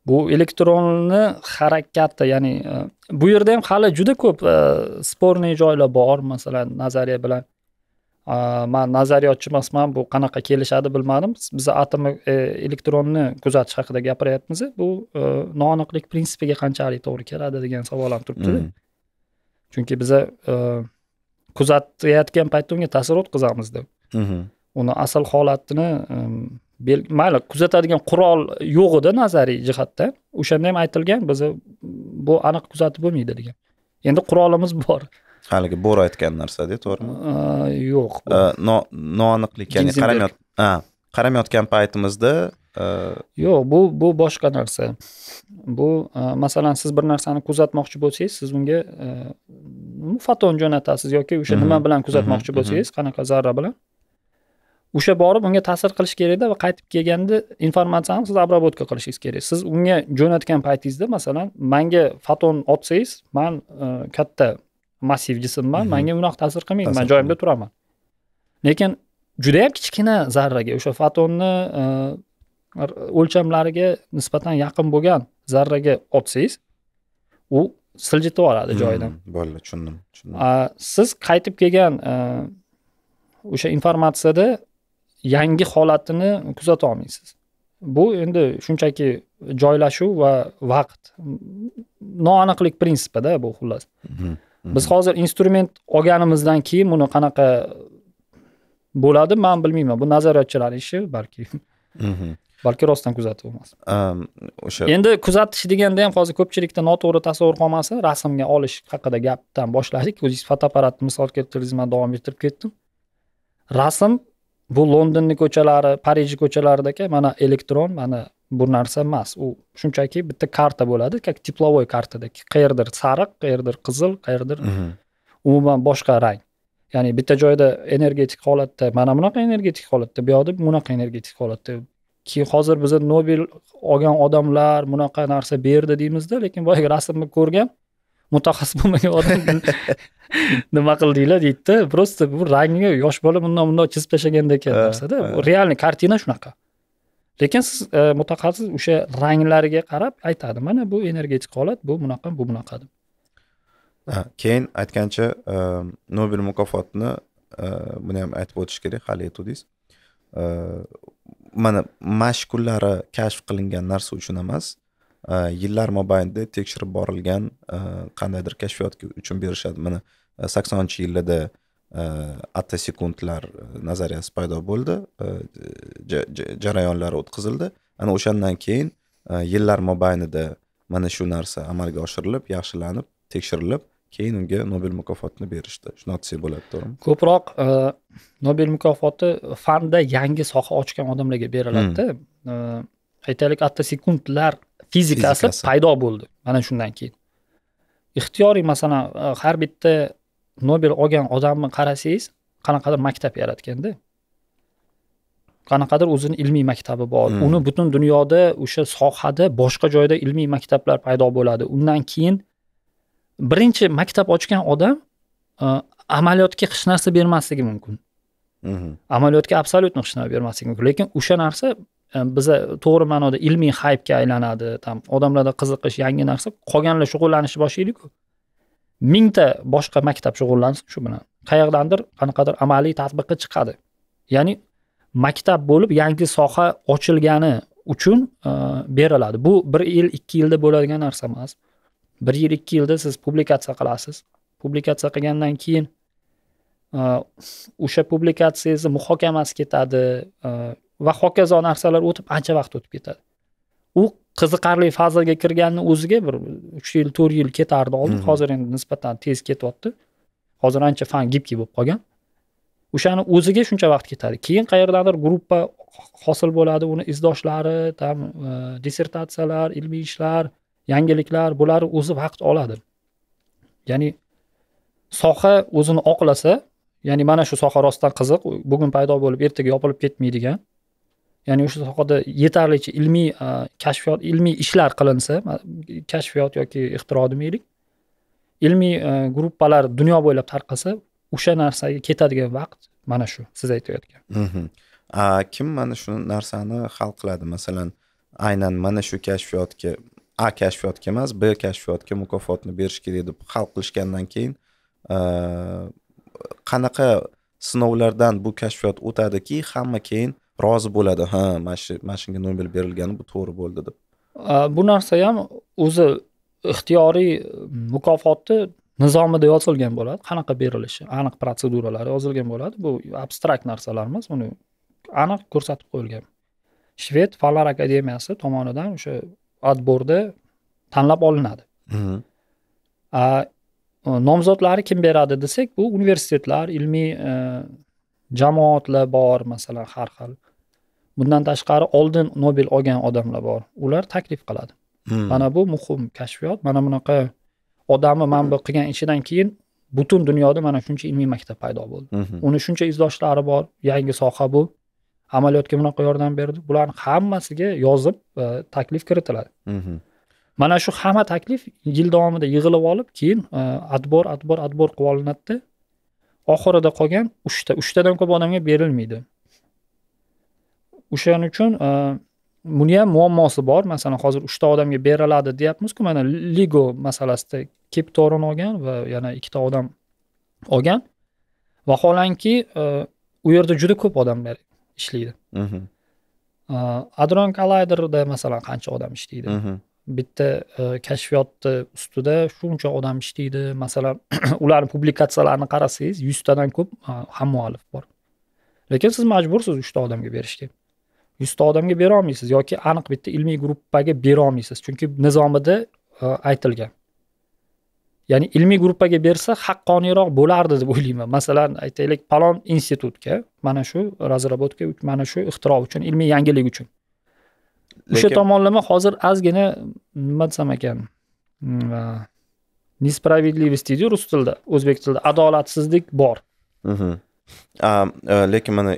bu elektronni harakati ya'ni e, bu yerda ham hali juda ko'p e, sporniy joylar bor masalan nazariya bilan man nazariyotchi emasman bu qanaqa kelishadi bilmadim biz atom e, elektronni kuzatish haqida gapiryapmiz bu e, noaniqlik prinsipiga qanchalik to'g'ri keladi degan savol ham turibdida hmm. chunki biza e, kuzatayotgan paytda unga ta'sir o'tkazamizda mm-hmm. uni asl holatini mayli kuzatadigan qurol yo'q edi nazariy jihatda o'shanda ham aytilgan biza bu aniq kuzatib bo'lmaydi degan endi qurolimiz bor haligi bo'ri aytgan narsada to'g'rimi yo'q noaniqlik ya'ni qaramayotgan paytimizda yo'q bu bu boshqa narsa bu masalan siz bir narsani kuzatmoqchi bo'lsangiz siz unga foton jo'natasiz yoki o'sha nima mhm. bilan kuzatmoqchi mhm. bo'lsangiz mhm. qanaqa zarra bilan o'sha borib unga ta'sir qilish kerakda va qaytib kelganda informatsiyani siz обработка qilishingiz kerak siz unga jo'natgan paytingizda masalan manga foton otsangiz man katta massiv jismman mhm. manga unaqa ta'sir qilmaydi man joyimda turaman lekin juda yam kichkina zarraga o'sha fotonni e, o'lchamlariga nisbatan yaqin bo'lgan zarraga otsangiz u siljitib yuboradi joyidan hmm, bo'ldi tushundim tushundim siz qaytib kelgan e, o'sha informatsiyada yangi holatini kuzata olmaysiz bu endi shunchaki joylashuv va vaqt noaniqlik prinsipida bu xullas mhm. biz hozir instrument olganimizdan keyin buni qanaqa bo'ladi man bilmayman bu nazoratchilarni ishi balki mhm. balki rostdan kuzatuv emas o'sha endi kuzatish deganda ham hozir ko'pchilikda noto'g'ri tasavvur qolmasin rasmga olish haqida gapdan boshladik o'zingiz fotoapparatni misol keltirdingiz man davom ettirib ketdim rasm bu londonni ko'chalari parijni ko'chalarida mana elektron mana bu narsa emas u shunchaki bitta karta bo'ladi как тепловой kartadek qayerdir sariq qayerdir qizil qayerdir mhm. umuman boshqa rang ya'ni bitta joyda energetik holatda mana bunaqa energetik holatda bu yoqda bunaqa energetik holatda keyin hozir biza nobel olgan odamlar bunaqa narsa berdi deymizda lekin boyagi rasmni ko'rgan mutaxassis bo'lmagan odam nima qildinglar deydida просто bu rangni yosh bola bundoq bundoq chizib tashlaganda ekan narsada реальный kartina shunaqa lekin siz e, mutaxassis o'sha ranglariga qarab aytadi mana bu energetik holat bu bunaqa bu bunaqa deb keyin aytgancha e, nobel mukofotini e, buni ham aytib o'tish kerak hali aytuvdingiz e, mana mashkullari kashf qilingan narsa uchun emas e, yillar mobaynida tekshirib borilgan e, qandaydir kashfiyot uchun berishadi mana e, saksoninchi yillarda atta sekundlar nazariyasi paydo bo'ldi jarayonlari o'tkazildi ana o'shandan keyin yillar mobaynida mana shu narsa amalga oshirilib yaxshilanib tekshirilib keyin unga nobel mukofotini berishdi shuni aytsak bo'ladi to'g'rimi ko'proq э, nobel mukofoti fanda yangi soha ochgan odamlarga beriladida hmm. э, aytaylik atta sekundlar fizikasi paydo bo'ldi mana shundan keyin ixtiyoriy masalan e, har bitta nobel olgan odamni qarasangiz qanaqadir maktab yaratganda qanaqadir o'zini ilmiy maktabi bor hmm. uni butun dunyoda o'sha sohada boshqa joyda ilmiy maktablar paydo bo'ladi undan keyin birinchi maktab ochgan odam e, amaliyotga hech narsa bermasligi mumkin mm-hmm. amaliyotga absolyutno hech narsa bermasligi mumkin lekin o'sha narsa e, biza to'g'ri ma'noda ilmiy haypga aylanadi там odamlarda qiziqish yangi narsa qolganlar shug'ullanishni boshlaydiku mingta boshqa maktab shug'ullansin shu bilan qayerdandir qanaqadir amaliy tadbiqi chiqadi ya'ni maktab bo'lib yangi soha ochilgani uchun e, beriladi bu bir yil ikki yilda bo'ladigan narsa emas bir yil ikki yilda siz publikatsiya qilasiz publikatsiya qilgandan keyin e, o'sha publikatsiyangizni muhokamasi ketadi e, va hokazo narsalar o'tib ancha vaqt o'tib ketadi u qiziqarli fazaga kirganni o'ziga bir uch yil to'rt yil ketardi oldin hozir endi nisbatan tez ketyapti hozir ancha fan gibkiy bo'lib qolgan o'shani o'ziga shuncha vaqt ketadi keyin qayerdadir gruppa hosil bo'ladi uni izdoshlari там e, dissertatsiyalar ilmiy ishlar yangiliklar bular o'zi vaqt oladi ya'ni soha o'zini oqlasa ya'ni mana shu soha rostdan qiziq bugun paydo bo'lib ertaga yopilib ketmaydigan ya'ni o'sha sohada yetarlicha ilmiy kashfiyot ilmiy ishlar qilinsa kashfiyot yoki ixtiro demaylik ilmiy gruppalar dunyo bo'ylab tarqalsa o'sha narsaga ketadigan vaqt mana shu siz aytayotgan mhm. kim mana shu narsani hal qiladi masalan aynan mana shu kashfiyotga a kashfiyotga emas b kashfiyotga mukofotni berish kerak deb hal qilishgandan keyin qanaqa sinovlardan bu kashfiyot o'tadiki hamma keyin rozi bo'ladi ha mana shunga nobel berilgani bu to'g'ri bo'ldi deb bu narsa ham o'zi ixtiyoriy mukofotni nizomida yozilgan bo'ladi qanaqa berilishi aniq protseduralari yozilgan bo'ladi bu abstrakt narsalar emas buni aniq ko'rsatib qo'yilgan shved fanlar akademiyasi tomonidan o'sha отборda tanlab olinadi nomzodlari kim beradi desak bu universitetlar ilmiy e, jamoatlar bor masalan har xil bundan tashqari oldin nobel olgan odamlar bor ular taklif qiladi hmm. mana bu muhim kashfiyot mana bunaqa odamni bu qilgan ishidan keyin butun dunyoda mana shuncha ilmiy maktab paydo bo'ldi hmm, hmm. uni shuncha izdoshlari bor yangi soha bu amaliyotga bunaqa yordam berdi bularni hammasiga yozib e, taklif kiritiladi hmm hmm. mana shu hamma taklif yil davomida yig'ilib olib keyin e, adbor adbor adbor qilib olinadida oxirida qolgan uchta uchtadan ko'p odamga berilmaydi o'shaning uchun e, buni ham muammosi bor masalan hozir uchta odamga beriladi deyapmizku mana ligo masalasida kep torini olgan va yana ikkita odam olgan vaholanki e, u yerda juda ko'p odamlar ishlaydi mhm. e, adron kolayderda masalan qancha odam ishlaydi mhm. bitta kashfiyotni ustida shuncha odam ishlaydi masalan ularni publikatsiyalarini qarasangiz yuztadan ko'p hammuallif bor lekin siz majbursiz uchta odamga berishga yuzta odamga bera olmaysiz yoki aniq bitta ilmiy gruppaga bera olmaysiz chunki nizomida e, aytilgan ya'ni ilmiy gruppaga bersa haqqoniyroq bo'lardi deb o'ylayman masalan aytaylik palon institutga mana shu разработка mana shu ixtiro uchun ilmiy yangilik uchun o'sha tomonlama hozir ozgina nima desam ekan несправедливость mm, deydiyu rus tilida o'zbek tilida adolatsizlik bor mhm. e, lekin mana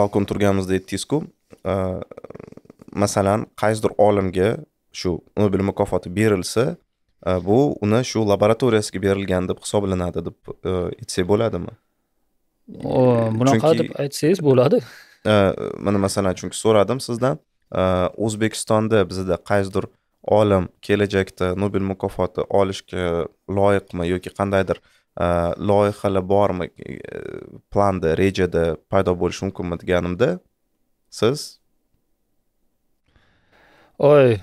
balkon turganimizda aytdingizku Э, masalan qaysidir olimga shu nobel mukofoti berilsa e, bu uni shu laboratoriyasiga berilgan deb hisoblanadi deb e, aytsak bo'ladimi bunaqa deb aytsangiz bo'ladi e, mana masalan chunki so'radim sizdan o'zbekistonda bizda qaysidir olim kelajakda nobel mukofoti olishga loyiqmi yoki qandaydir loyihalar bormi planda rejada paydo bo'lishi mumkinmi deganimda siz oy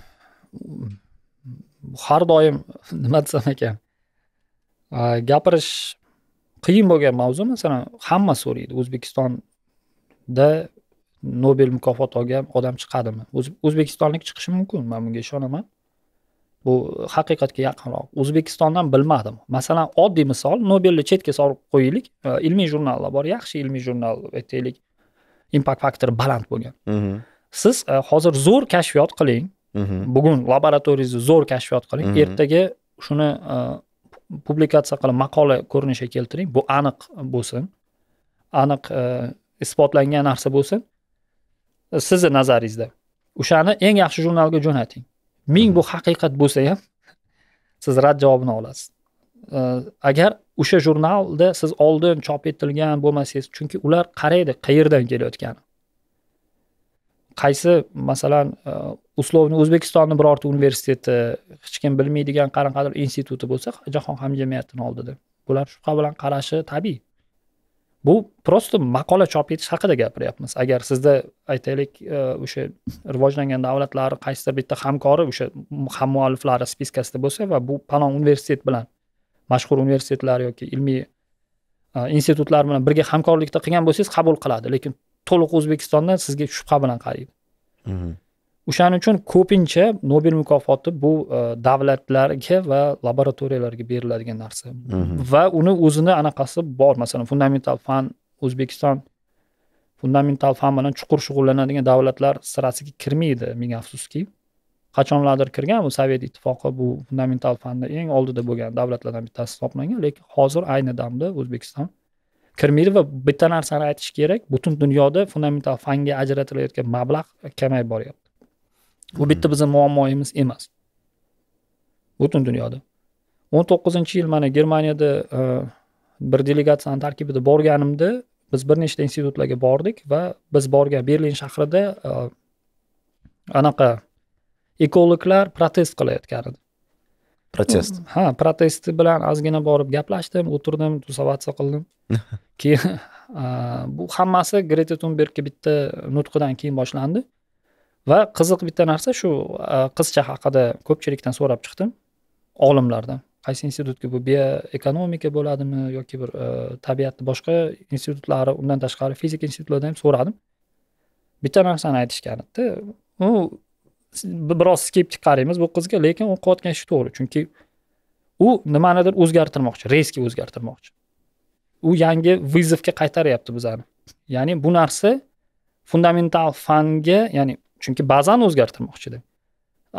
har doim nima desam ekan gapirish qiyin bo'lgan mavzu masalan hamma so'raydi o'zbekistonda nobel mukofoti olgan odam chiqadimi o'zbekistonlik chiqishi mumkin man bunga ishonaman bu haqiqatga yaqinroq o'zbekistondan bilmadim masalan oddiy misol nobelni chetga solib qo'yaylik ilmiy jurnallar bor yaxshi ilmiy jurnal aytaylik impact faktori baland bo'lgan mhm. siz e, hozir zo'r kashfiyot qiling mhm. bugun laboratoriyangizni zo'r kashfiyot qiling mhm. ertaga shuni e, publikatsiya qilib maqola ko'rinishiga keltiring bu aniq bo'lsin aniq e, isbotlangan narsa bo'lsin sizni nazaringizda o'shani eng yaxshi jurnalga jo'nating ming bu haqiqat bo'lsa ham siz rad javobini olasiz agar o'sha jurnalda siz oldin chop etilgan bo'lmasangiz chunki ular qaraydi qayerdan kelayotgani qaysi masalan условно e, o'zbekistonni birorta universiteti hech kim bilmaydigan qanaqadir instituti bo'lsa jahon hamjamiyatini oldida bular shubha bilan qarashi tabiiy bu просто maqola chop etish haqida gapiryapmiz agar sizda aytaylik e, o'sha rivojlangan davlatlar qaysidir bitta hamkori o'sha hammualliflari spiskasida bo'lsa va bu palon universitet bilan mashhur universitetlar yoki ilmiy e, institutlar bilan birga hamkorlikda qilgan bo'lsangiz qabul qiladi lekin to'liq o'zbekistondan sizga shubha bilan qaraydi mhm. o'shaning uchun ko'pincha nobel mukofoti bu e, davlatlarga va laboratoriyalarga beriladigan narsa mhm. va uni o'zini anaqasi bor masalan fundamental fan o'zbekiston fundamental fan bilan chuqur shug'ullanadigan davlatlar sirasiga kirmaydi ming afsuski qachonlardir kirgan bu sovet ittifoqi bu fundamental fanni eng oldida bo'lgan davlatlardan bittasi hisoblangan lekin hozir ayni damda o'zbekiston kirmaydi va bitta narsani aytish kerak butun dunyoda fundamental fanga ajratilayotgan mablag' kamayib boryapti bu bitta hmm. bizni muammoyimiz emas butun dunyoda o'n to'qqizinchi yil mana germaniyada e, bir delegatsiyani tarkibida borganimda biz bir nechta institutlarga bordik va biz borgan berlin shahrida e, anaqa ekologlar protest qilayotgan edi protest ha protesti bilan ozgina borib gaplashdim o'tirdim tuzavatsiya qildim keyin bu hammasi greta tunbergga bitta nutqidan keyin boshlandi va qiziq bitta narsa shu qizcha haqida ko'pchilikdan so'rab chiqdim olimlardan qaysi institutga bu bioekonomika bo'ladimi yoki bir e, tabiatni boshqa institutlari undan tashqari fizika institutlaridan ham so'radim bitta narsani aytishgan edida u biroz skeptik qaraymiz bu qizga lekin u qilayotgan ishi to'g'ri chunki u nimanidir o'zgartirmoqchi reysga o'zgartirmoqchi u yangi vizovga qaytaryapti bizani ya'ni bu narsa fundamental fanga ya'ni chunki bazani o'zgartirmoqchida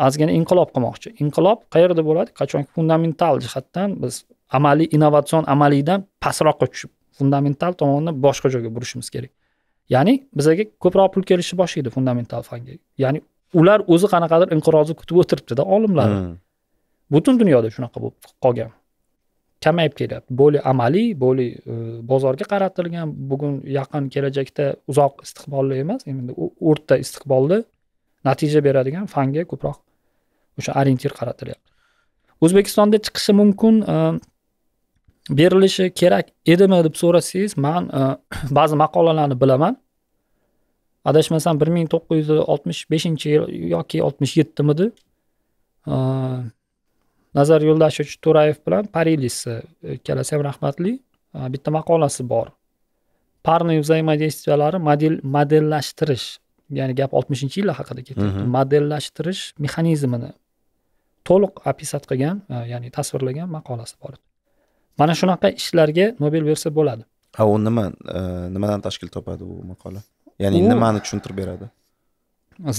ozgina inqilob qilmoqchi inqilob qayerda bo'ladi qachonki fundamental jihatdan biz amaliy innovatsion amaliydan pastroqqa tushib fundamental tomonni boshqa joyga burishimiz kerak ya'ni bizaga ko'proq pul kelishni boshlaydi fundamental fanga ya'ni ular o'zi qanaqadir inqirozni kutib o'tiribdida olimlar hmm. butun dunyoda shunaqa bo'lib qolgan kamayib kelyapti более amaliy более e, bozorga qaratilgan bugun yaqin kelajakda uzoq istiqbolli emas endi o'rta istiqbolli natija beradigan fanga ko'proq o'sha orientir qaratilyapti o'zbekistonda chiqishi mumkin e, berilishi kerak edimi deb so'rasangiz man e, ba'zi maqolalarni bilaman adashmasam bir ming to'qqiz yuz oltmish beshinchi yil yoki oltmish yettimidi nazar yo'ldashevich to'rayev bilan parilisi ikkalasi e, ham rahmatli bitta maqolasi bor parniy взаимодействиялari model modellashtirish ya'ni gap oltmishinchi yillar haqida ketyapti mhm. modellashtirish mexanizmini to'liq описать qilgan e, ya'ni tasvirlagan maqolasi bor mana shunaqa ishlarga nobel bersa bo'ladi a u nima e, nimadan tashkil topadi u maqola ya'ni nimani tushuntirib beradi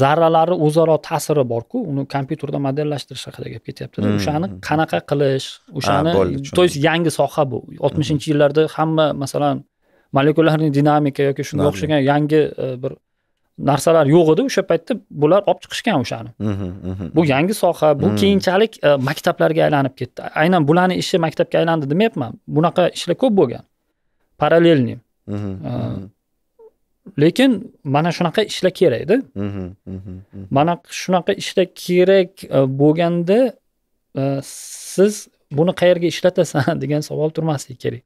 zarralari o'zaro ta'siri borku uni kompyuterda modellashtirish haqida gap ketyaptida hmm. o'shani qanaqa qilish o'shani то есть yangi soha bu oltmishinchi hmm. yillarda hamma masalan molekulyarniy dinamika yoki shunga o'xshagan yangi e, bir narsalar yo'q edi o'sha paytda bular olib chiqishgan o'shani hmm, bu yangi soha bu keyinchalik e, maktablarga aylanib ketdi aynan bularni ishi maktabga aylandi demayapman bunaqa ishlar ko'p bo'lgan parallelniy e, lekin mana shunaqa ishlar kerakda mhm, mhm, mhm. mana shunaqa ishlar kerak e, bo'lganda e, siz buni qayerga ishlatasan degan savol turmasligi kerak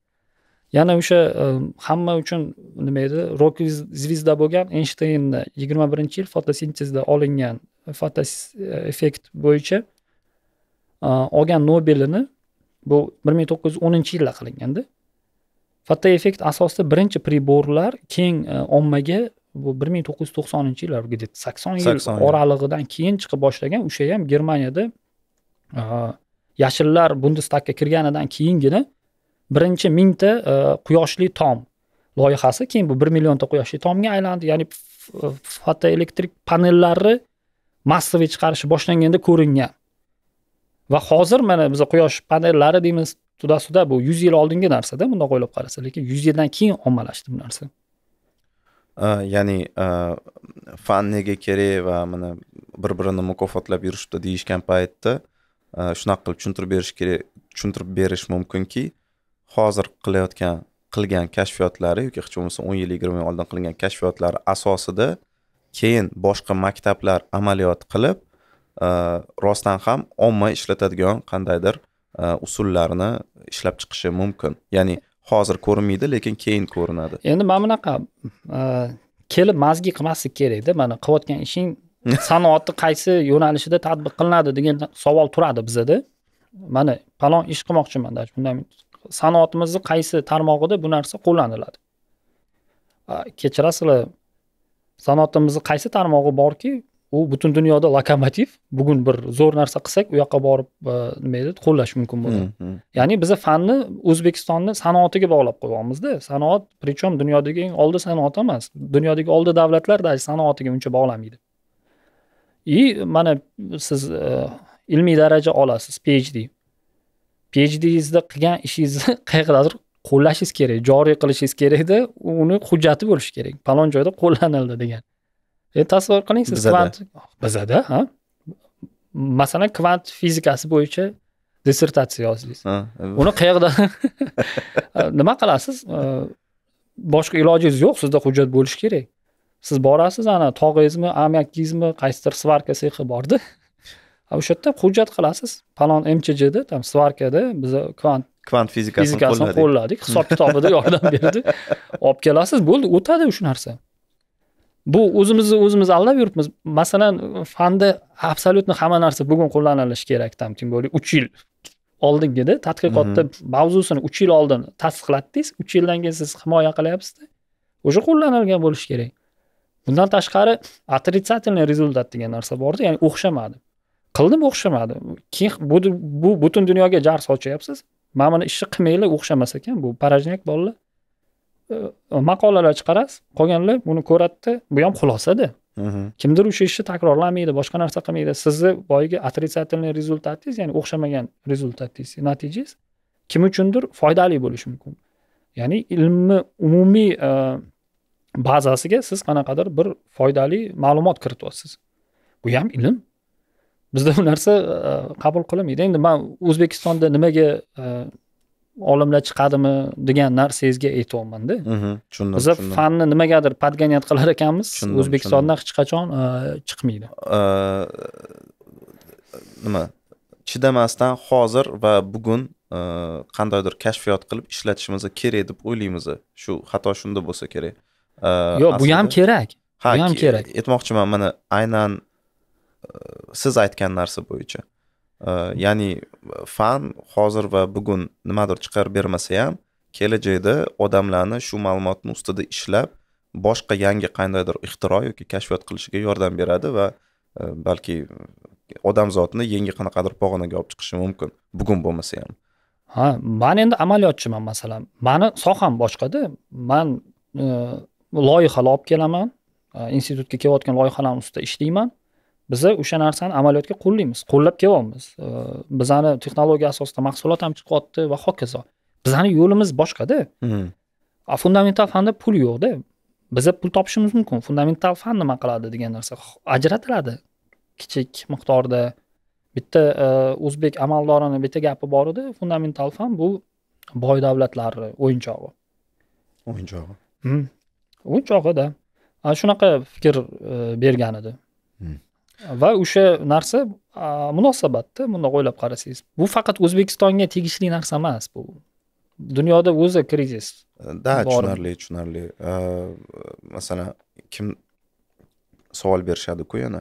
yana o'sha e, hamma uchun nima edi rok звезда bo'lgan eynshteynni yigirma birinchi yil fotosintezda olingan foto effekt bo'yicha olgan nobelini bu bir ming to'qqiz yuz o'ninchi yilda qilinganda fotoeffekt asosida birinchi priborlar keng e, ommaga bu bir ming to'qqiz yuz to'qsoninchi yillar где то sakson yil oralig'idan keyin chiqa boshlagan o'sha ham germaniyada e, yashillar bundestagga kirganidan keyingina birinchi mingta e, quyoshli tom loyihasi keyin bu bir millionta quyoshli tomga aylandi ya'ni fotoelektrik panellarni massaviy chiqarishi boshlanganda ko'ringan va hozir mana biz quyosh panellari deymiz tudasida bu yuz yil oldingi narsada bundoq o'ylab qarasa lekin yuz yildan keyin ommalashdi bu narsa ya'ni fan nega kerak va mana bir birini mukofotlab yurishibdi deyishgan paytda shunaqa qilib tushuntirib berish kerak tushuntirib berish mumkinki hozir qilayotgan qilgan kashfiyotlari yoki hech bo'lmasa o'n yil yigirma yil oldin qilingan kashfiyotlari asosida keyin boshqa maktablar amaliyot qilib rostdan ham omma ishlatadigan qandaydir E, usullarni ishlab chiqishi mumkin ya'ni hozir ko'rinmaydi lekin keyin ko'rinadi endi mana bunaqa e, kelib mazgi qilmaslik kerakda mana qilayotgan ishing sanoati qaysi yo'nalishida tatbiq qilinadi degan savol turadi bizada mana palon ish qilmoqchiman sanoatimizni qaysi tarmog'ida bu narsa qo'llaniladi kechirasizlar sanoatimizni qaysi tarmog'i borki u butun dunyoda lokomotiv bugun bir zo'r narsa qilsak u yoqqa borib e, nima deydi qo'llash mumkin bo'ladi mm, mm. ya'ni biza fanni o'zbekistonni sanoatiga bog'lab qo'yyapmizda sanoat причем dunyodagi eng oldi sanoat emas dunyodagi oldi davlatlar даже sanoatiga uncha bog'lamaydi и mana siz e, ilmiy daraja olasiz phd phdingizda qilgan ishingizni qayerdadir qo'llashingiz kerak joriy qilishingiz kerakda uni hujjati bo'lishi kerak falon joyda qo'llanildi degan e tasavvur qiling siz kvant bizada ha masalan kvant fizikasi bo'yicha dissertatsiya yozdingiz uni qayerda nima qilasiz e, boshqa ilojingiz yo'q sizda hujjat bo'lishi kerak siz borasiz ana tog'ingizmi amakingizmi qaysidir svarka sexi borda o'sha yerda hujjat qilasiz falon mchjda там svarkada biza kvant kvant fizikasini fizikasini qo'lladik hisob kitobida yordam berdi olib kelasiz bo'ldi o'tadi shu narsa bu o'zimizni o'zimiz aldab yuribmiz masalan fanda absolyutni hamma narsa bugun qo'llanilishi kerak там тем более uch yil oldingida tadqiqotda mhm. mavzusini uch yil oldin tasdiqladingiz uch yildan keyin siz himoya qilyapsizda o'sha qo'llanilgan bo'lishi kerak bundan tashqari отрицательный rezultat degan narsa borda ya'ni o'xshamadi qildim o'xshamadi keyin bu, bu butun dunyoga jar sochyapsiz mana buni ishni qilmanglar o'xshamas ekan bu порожняк bolalar maqolalar chiqarasiz qolganlar buni ko'radida bu ham xulosada mhmm. kimdir o'sha ishni takrorlamaydi boshqa narsa qilmaydi sizni boyagi отрицательный rezultatingiz ya'ni o'xshamagan rezultatingiz natijangiz kim uchundir foydali bo'lishi mumkin ya'ni ilmni umumiy e, bazasiga siz qanaqadir bir foydali ma'lumot kirityapsiz bu ham ilm bizda bu narsa e, qabul qilinmaydi endi man o'zbekistonda nimaga e, olimlar chiqadimi degan narsangizga aytyapmanda mhm, tushundim biz fanni nimagadir подгонять qilar ekanmiz o'zbekistonda hech qachon e, chiqmaydi nima chidamasdan hozir va bugun e, qandaydir kashfiyot qilib ishlatishimiz kerak deb o'ylaymiz shu xato shunda bo'lsa kerak yo'q bu ham kerak ha bu ham kerak aytmoqchiman mana aynan e, siz aytgan narsa bo'yicha ya'ni fan hozir va bugun nimadir chiqarib bermasa ham kelajakda odamlarni shu ma'lumotni ustida ishlab boshqa yangi qandaydir ixtiro yoki kashfiyot qilishiga yordam beradi va e, balki odamzodni yangi qanaqadir pog'onaga olib chiqishi mumkin bugun bo'lmasa ham ha man endi amaliyotchiman masalan mani soham boshqada man e, loyihalar olib kelaman e, institutga kelayotgan loyihalarni ustida ishlayman biza o'sha narsani amaliyotga qo'llaymiz qo'llab kelyapmiz bizani texnologiya asosida mahsulot ham chiqyapti va hokazo bizani yo'limiz boshqada hmm. a fundamental fanda pul yo'qda biza pul topishimiz mumkin fundamental fan nima qiladi degan narsa ajratiladi kichik miqdorda bitta e, o'zbek amaldorini bitta gapi bor edi fundamental fan bu boy davlatlarni o'yinchog'i o'yinchog'i hmm. o'yinchog'ida shunaqa fikr e, bergan edi va o'sha narsa munosabatda bundoq o'ylab qarasangiz bu faqat o'zbekistonga tegishli narsa emas bu dunyoda o'zi krizis да tushunarli tushunarli masalan kim savol berishadiku yana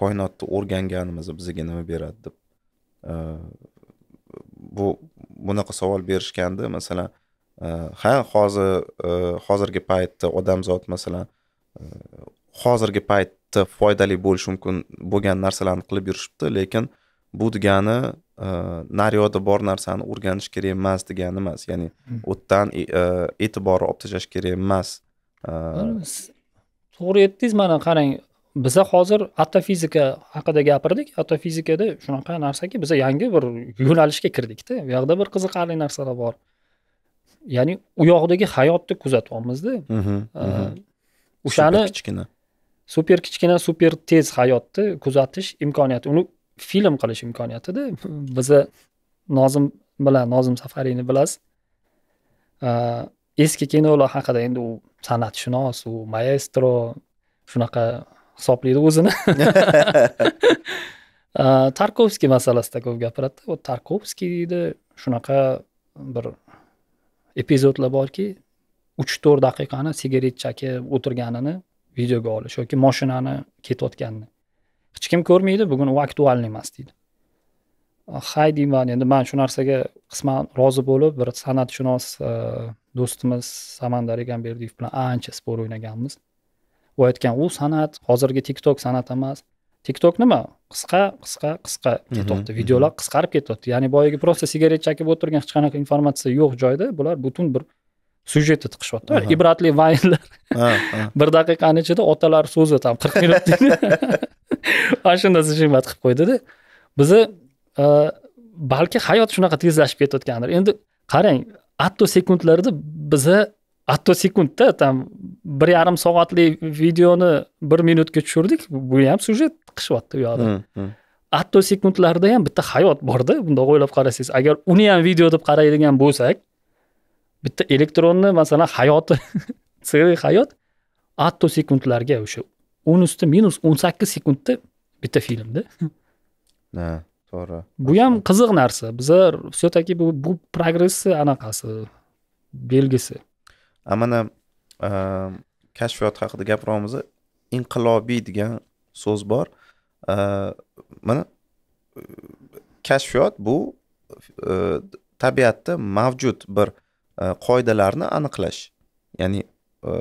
koinotni o'rganganimiz bizga nima beradi deb bu bunaqa savol berishganda masalan ha hozir hozirgi paytda odamzod masalan hozirgi payt katta foydali bo'lishi mumkin bo'lgan narsalarni qilib yurishibdi lekin bu degani e, naryoda bor narsani o'rganish kerak emas degani emas ya'ni yerdan hmm. e, e, e'tiborni olib tashlash kerak emas to'g'ri aytdingiz mana qarang biza hozir atofizika haqida gapirdik atofizikada shunaqa narsaki biza yangi bir yo'nalishga kirdikda bu yoqda bir qiziqarli narsalar bor ya'ni u yoqdagi hayotni kuzatyapmizda o'shani kichkina super kichkina super tez hayotni kuzatish imkoniyati uni film qilish imkoniyatida biza nozim bilan nozim safariyni bilasiz eski kinolar haqida endi u san'atshunos u maestro shunaqa hisoblaydi o'zini tarkovskiy masalasida ko'p gapiradi вот deydi shunaqa bir epizodlar borki uch to'rt daqiqani sigaret chekib o'tirganini videoga olish yoki moshinani ketayotganini hech kim ko'rmaydi bugun u aktual emas deydi ah, hay deyman endi man shu narsaga qisman rozi bo'lib bir san'atshunos e, do'stimiz samandar egamberdiyev bilan ancha spor o'ynaganmiz u aytgan u san'at hozirgi tiktok san'at emas tiktok nima qisqa qisqa qisqa mhm, ketyapti mhm. videolar qisqarib ketyapti ya'ni boyagi просто sigaret chekib o'tirgan hech qanaqa informatsiya yo'q joyda bular butun bir syujeti tiqishyapti ibratli vaynlar bir daqiqani ichida otalar so'zi там qirq minut ana shu narsa shimmat qilib qo'ydida bizni balki hayot shunaqa tezlashib ketayotgandir endi qarang atto sekundlarda biza atto sekundda там bir yarim soatlik videoni bir minutga tushirdik bu ham syujet qilishyapti u yoqda atto sekundlarda ham bitta hayot borda bundoq o'ylab qarasangiz agar uni ham video deb qaraydigan bo'lsak bitta elektronni masalan hayoti sirli hayot atto sekundlarga o'sha o'n usti minus o'n sakkiz sekundda bitta filmda ha to'g'ri bu ham qiziq narsa bizar все таки bu bu progressni anaqasi belgisi a mana kashfiyot haqida gapiryapmiz inqilobiy degan so'z bor mana kashfiyot bu e, tabiatda mavjud bir E, qoidalarni aniqlash ya'ni e,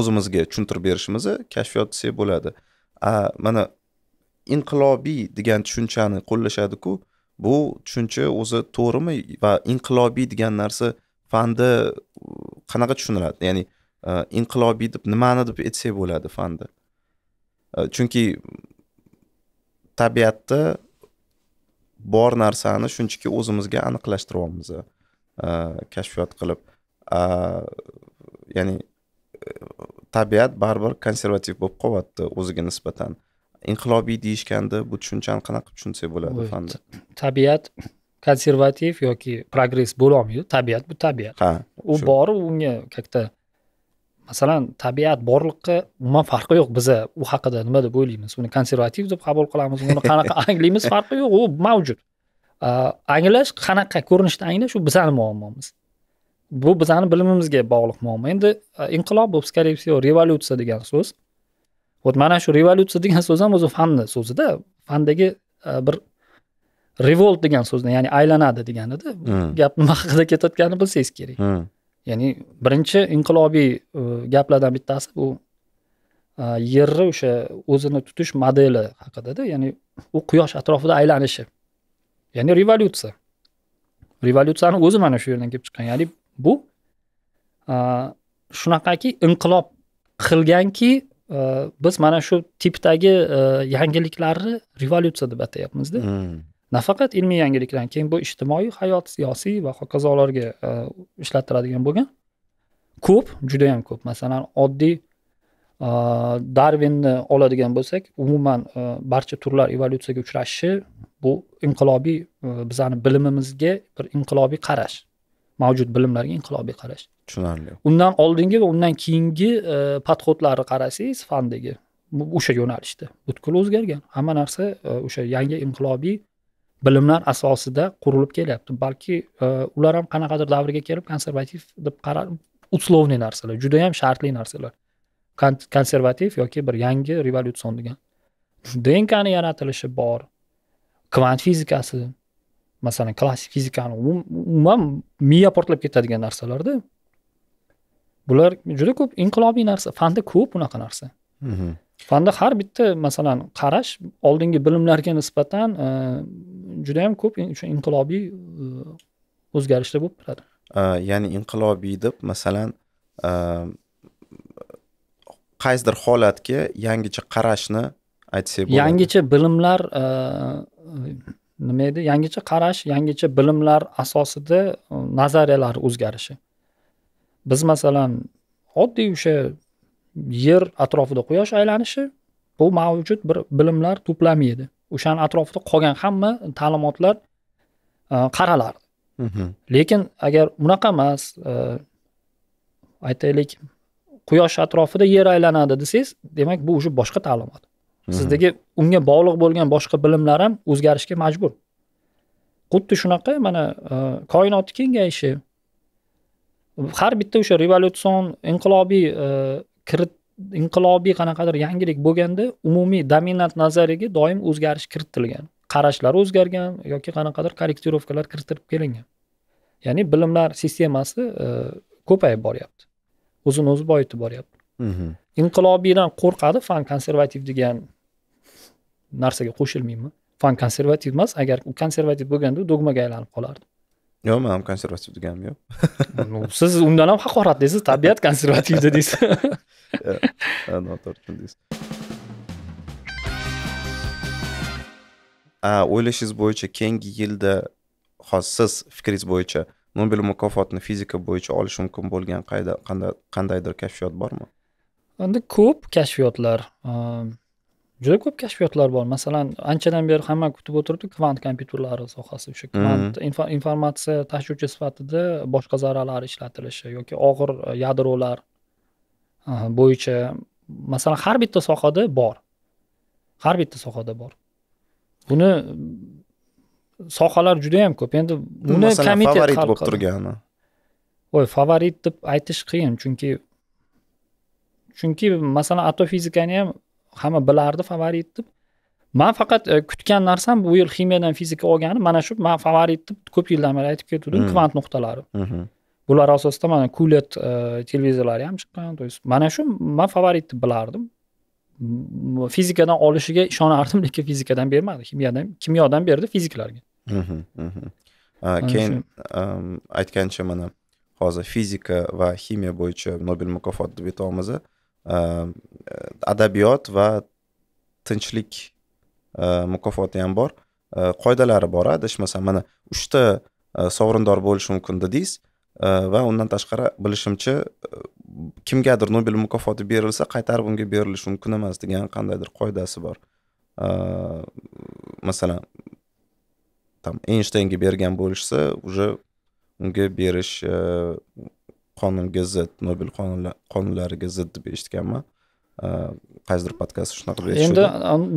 o'zimizga tushuntirib berishimizni kashfiyot desak bo'ladi mana inqilobiy degan tushunchani qo'llashadiku bu tushuncha o'zi to'g'rimi va inqilobiy degan narsa fanda qanaqa tushuniladi ya'ni e, inqilobiy deb nimani deb aytsak bo'ladi fanda chunki tabiatda bor narsani shunchaki o'zimizga aniqlashtiryapmiz kashfiyot qilib ya'ni tabiat baribir konservativ bo'lib qolyapti o'ziga nisbatan inqilobiy deyishganda bu tushunchani qanaqa tushunsak bo'ladi fanda tabiat konservativ yoki progress bo'lolmaydi tabiat bu tabiat ha u bor unga katta masalan tabiat borliqqa umuman farqi yo'q biza u haqida nima deb o'ylaymiz uni konservativ deb qabul qilamiz uni qanaqa anglaymiz farqi yo'q u mavjud anglash qanaqa ko'rinishda anglash u bizani muammomiz bu bizani bilimimizga bog'liq muammo endi e, inqilob bu скорее revolyutsiya degan so'z вот mana shu revolyutsiya degan so'z ham o'zi fanni so'zida fandagi e, bir revolt degan so'zni ya'ni aylanadi deganida gap nima haqida ketayotganini bilsangiz kerak ya'ni birinchi inqilobiy e, gaplardan bittasi bu yerni o'sha o'zini tutish modeli haqidada ya'ni u quyosh atrofida aylanishi ya'ni revolyutsiya revolyutsiyani o'zi mana shu yerdan kelib chiqqan ya'ni bu shunaqaki inqilob qilganki biz mana shu tipdagi yangiliklarni revolyutsiya deb atayapmizda hmm. nafaqat ilmiy yangiliklar keyin bu ijtimoiy hayot siyosiy va hokazolarga ishlatiladigan bo'lgan ko'p judayam ko'p masalan oddiy darvinni oladigan bo'lsak umuman barcha turlar evolyutsiyaga uchrashishi bu inqilobiy bizani bilimimizga bir inqilobiy qarash mavjud bilimlarga inqilobiy qarash tushunarli undan oldingi va undan keyingi подходlarni qarasangiz fandagi o'sha yo'nalishda butkul o'zgargan hamma narsa o'sha yangi inqilobiy bilimlar asosida qurilib kelyapti balki ular ham qanaqadir davrga kelib konservativ deb qara условный narsalar judayam shartli narsalar konservativ yoki bir yangi revolyutsion degan dnkni yaratilishi bor kvant fizikasi masalan klassik fizikani um-, umuman miya portlab ketadigan narsalarda bular juda ko'p inqilobiy narsa fanda ko'p unaqa narsa mm-hmm. fanda har bitta masalan qarash oldingi bilimlarga nisbatan e, judayam ko'p inqilobiy e, o'zgarishlar bo'lib turadi e, ya'ni inqilobiy deb masalan qaysidir holatga yangicha qarashni aytsak bo'ladi yangicha bilimlar e, nima edi yangicha qarash yangicha bilimlar asosida e, nazariyalar o'zgarishi biz masalan oddiy o'sha yer atrofida quyosh aylanishi bu mavjud bir bilimlar to'plami edi o'shani atrofida qolgan hamma ta'limotlar e, qaralardi lekin agar unaqa emas aytaylik quyosh atrofida yer aylanadi desangiz demak bu уже boshqa ta'limot sizdagi unga bog'liq bo'lgan boshqa bilimlar ham o'zgarishga majbur xuddi shunaqa mana e, koinotni kengayishi har bitta o'sha revolyutsion inqilobiy e, kirit inqilobiy qanaqadir yangilik bo'lganda umumiy dominant nazariyaga doim o'zgarish kiritilgan qarashlar o'zgargan yoki qanaqadir korrektirovkalar kiritilib kelingan ya'ni bilimlar sistemasi e, ko'payib boryapti o'zini o'zi boyitib boryapti mhmm. inqilobiydan qo'rqadi fan konservativ degan narsaga qo'shilmayman fan konservativ emas agar u konservativ bo'lganda dogmaga aylanib qolardi yo'q man ham konservativ deganim yo'q siz undan ham haqorat deysiz tabiat konservativ dedingiz noto'g'ri tushundingiz o'ylashingiz bo'yicha keyingi yilda hozir siz fikringiz bo'yicha nobel mukofotini fizika bo'yicha olish mumkin bo'lgan qandaydir kashfiyot bormi endi ko'p kashfiyotlar ehm, juda ko'p kashfiyotlar bor masalan anchadan beri hamma kutib o'tiribdi kvant kompyuterlari sohasi o'sha mm-hmm. kvant informatsiya tashuvchi sifatida boshqa zarralar ishlatilishi yoki og'ir e, yadrolar e, bo'yicha masalan har bitta sohada bor har bitta sohada bor buni sohalar juda yam ko'p endi uni komitet favorit bo'lib turgani voy favorit deb aytish qiyin chunki chunki masalan atofizikani ham hamma bilardi favorit deb man faqat e, kutgan narsam bu yil ximiyadan fizika olganim mana shu man favorit deb ko'p yildan beri aytib ketgandim hmm. kvant nuqtalari bular asosida mana kulet e, televizorlari ham chiqqan то есть mana shu man favorit deb bilardim fizikadan olishiga ishonardim lekin fizikadan bermadi kimyodan kimyodan berdi fiziklarga keyin aytgancha mana hozir fizika va ximiya bo'yicha nobel mukofoti deb aytyapmiz adabiyot va tinchlik mukofoti ham bor qoidalari bor adashmasam mana uchta sovrindor bo'lishi mumkin dedingiz va undan tashqari bilishimcha kimgadir nobel mukofoti berilsa qaytarib unga berilishi mumkin emas degan qandaydir qoidasi bor masalan там eynshteynga bergan bo'lishsa уже unga berish э, qonunga zid nobel qonunlariga zid deb eshitganman э, qaysidir podkast shunaqa deb endi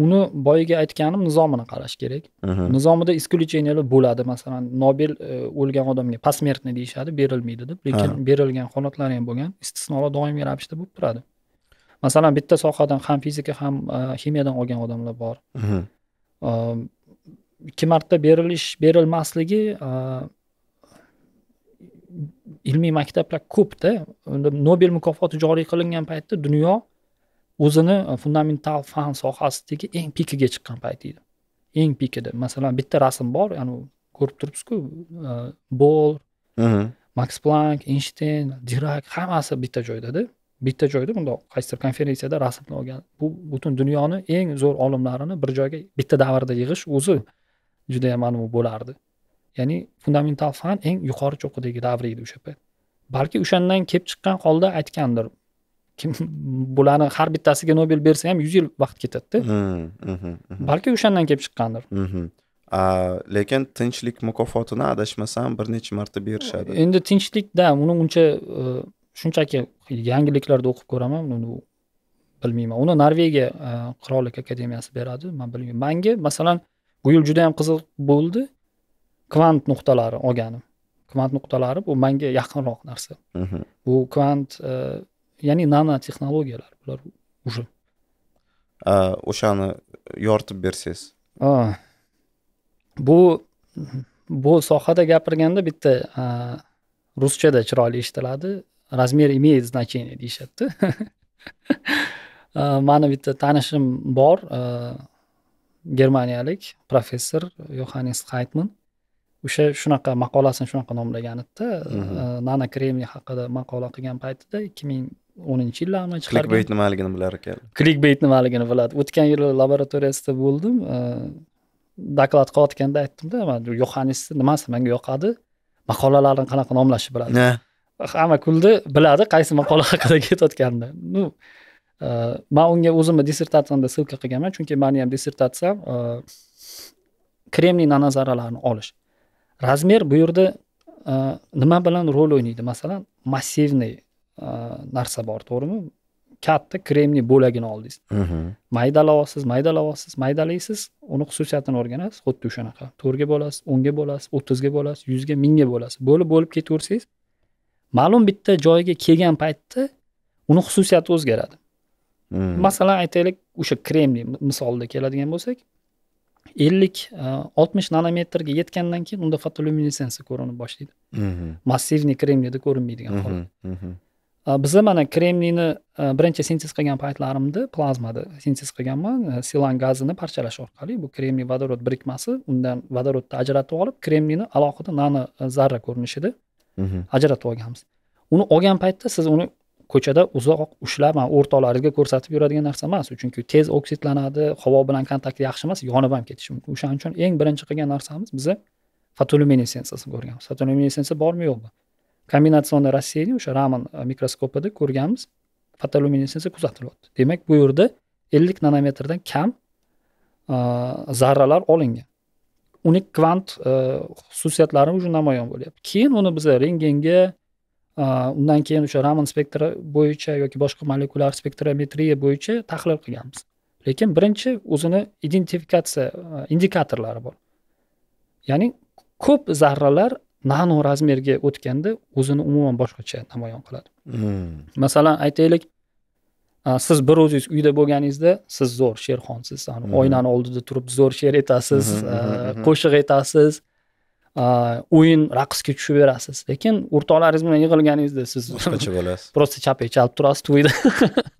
uni boyagi aytganim nizomini qarash kerak mhm. nizomida исключениялар bo'ladi masalan nobel e, o'lgan odamga посмертный deyishadi berilmaydi deb lekin berilgan holatlar ham bo'lgan istisnolar doimiy ravishda bo'lib turadi masalan bitta sohadan ham fizika ham e, ximiyadan olgan odamlar bor mhm. ikki marta berilish berilmasligi ilmiy maktablar ko'pda nobel mukofoti joriy qilingan paytda dunyo o'zini fundamental fan sohasidagi eng pikiga chiqqan payt edi eng pikida masalan bitta rasm bor yani ko'rib turibsizku bol maks plank eynshteyn dirak hammasi bitta joydada bitta joyda bundoq qaysidir konferensiyada rasmini olgan bu butun dunyoni eng zo'r olimlarini bir joyga bitta davrda yig'ish o'zi judayam anavi bo'lardi ya'ni fundamental fan eng yuqori cho'qqidagi davr edi o'sha payt balki o'shandan kelib chiqqan holda aytgandir kim bularni har bittasiga nobel bersa ham yuz yil vaqt ketadida balki o'shandan kelib chiqqandir lekin tinchlik mukofotini adashmasam bir necha marta berishadi endi tinchlikda uni uncha e, shunchaki yangiliklarda o'qib ko'raman uni bilmayman uni norvegiya e, qirollik akademiyasi beradi man bilmayman manga masalan bu yil juda yam qiziq bo'ldi kvant nuqtalari olganim kvant nuqtalari bu manga yaqinroq narsa mhm. bu kvant e, ya'ni ya'ni texnologiyalar bular уже o'shani yoritib bersangiz bu bu sohada gapirganda bitta ruschada chiroyli eshitiladi размер имеет значение deyishadida mani bitta tanishim bor e, germaniyalik professor yohannes haytman o'sha shunaqa maqolasini shunaqa edida mhm. e, nano kremniy haqida maqola qilgan paytida ikki ming o'ninchi yillarmi chiqargan klikbeyt nimaligini bilar ekan klikbeyt nimaligini biladi o'tgan yili laboratoriyasida bo'ldim e, doklad qilayotganda aytdimda man yohannesni nimasi menga yoqadi maqolalarini qanaqa nomlashni biladi hamma kuldi biladi qaysi maqola haqida ketayotganini ну Э, man unga o'zimni dissertatsiyamda ssilka qilganman chunki mani ham dissertatsiyam e, kremniy nanazaralarini olish razmer bu yerda e, nima bilan rol o'ynaydi masalan massivniy e, narsa bor to'g'rimi katta kremniy bo'lagini oldingiz mhm. maydalavoqsiz maydalavoqsiz maydalaysiz uni xususiyatini o'rganasiz xuddi o'shanaqa to'rtga bo'lasiz o'nga bo'lasiz o'ttizga bo'lasiz yuzga mingga bo'lasiz bo'lib bo'lib ketaversangiz ma'lum bitta joyga kelgan paytda uni xususiyati o'zgaradi Hmm. masalan aytaylik o'sha kremniy misolida keladigan bo'lsak ellik e, oltmish nanometrga yetgandan keyin unda fotoluminessensiya ko'rinib boshlaydi hmm. massivniy kremniyda ko'rinmaydigan holat e, biza mana kremniyni e, birinchi sintez qilgan paytlarimda plazmada sintez qilganman silan gazini parchalash orqali bu kremniy vodorod birikmasi undan vodorodni ajratib olib kremniyni alohida nano zarra ko'rinishida ajratib olganmiz uni olgan paytda siz uni ko'chada uzoq ushlab o'rtoqlaringizga ko'rsatib yuradigan narsa emas chunki tez oksidlanadi havo bilan kontakt yaxshi emas yonib ham ketishi mumkin o'shaning uchun eng birinchi qilgan narsamiz biza fotoluminessensiyasini ko'rganmiz fotoluminesensiya bormi yo'qmi kombinatsion rossiyani o'sha raman e, mikroskopida ko'rganmiz fotoluminesensiya kuzatilyapti demak bu yerda ellik nanometrdan kam e, zarralar olingan uni kvant e, xususiyatlari уже namoyon bo'lyapti keyin uni biza rentgenga undan keyin o'sha raman spektri bo'yicha yoki boshqa molekulyar spektrometriya bo'yicha tahlil qilganmiz lekin birinchi o'zini identifikatsiya indikatorlari bor ya'ni ko'p zarralar nano razmerga o'tganda o'zini umuman boshqacha namoyon qiladi hmm. masalan aytaylik siz bir o'zingiz uyda bo'lganingizda siz zo'r sherxonsiz hmm. oynani oldida turib zo'r she'r aytasiz hmm. qo'shiq aytasiz o'yin raqsga tushib berasiz lekin o'rtoqlaringiz bilan yig'ilganingizda siz boshqacha bo'lasiz просто chapak chalib turasiz to'yda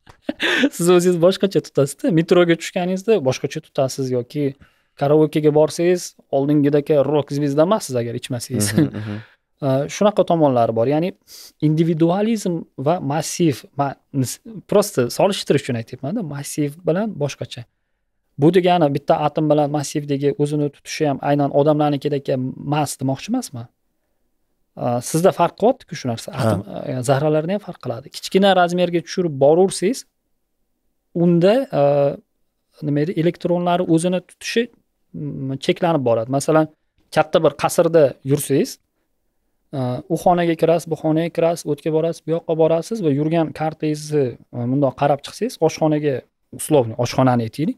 siz o'zingiz boshqacha tutasizda metroga tushganingizda boshqacha tutasiz yoki karaokega borsangiz oldingidaka rok звезда emassiz agar ichmasangiz mhm, mhm. shunaqa tomonlari bor ya'ni individualizm va massiv ma, prosta solishtirish uchun aytyapmanda massiv bilan boshqacha bu degani bitta atom bilan massivdagi o'zini tutishi ham aynan odamlarnikidagi mas demoqchi emasman sizda farq qilyaptiku shu narsa atom e, zarralarni ham farq qiladi kichkina razmerga tushirib boraversangiz unda e, nima deydi elektronlari o'zini tutishi cheklanib boradi masalan katta bir qasrda yursangiz e, u xonaga kirasiz bu xonaga kirasiz u yoqqa borasiz bu yoqqa borasiz va yurgan kartangizni bundoq qarab chiqsangiz oshxonaga условно oshxonani aytaylik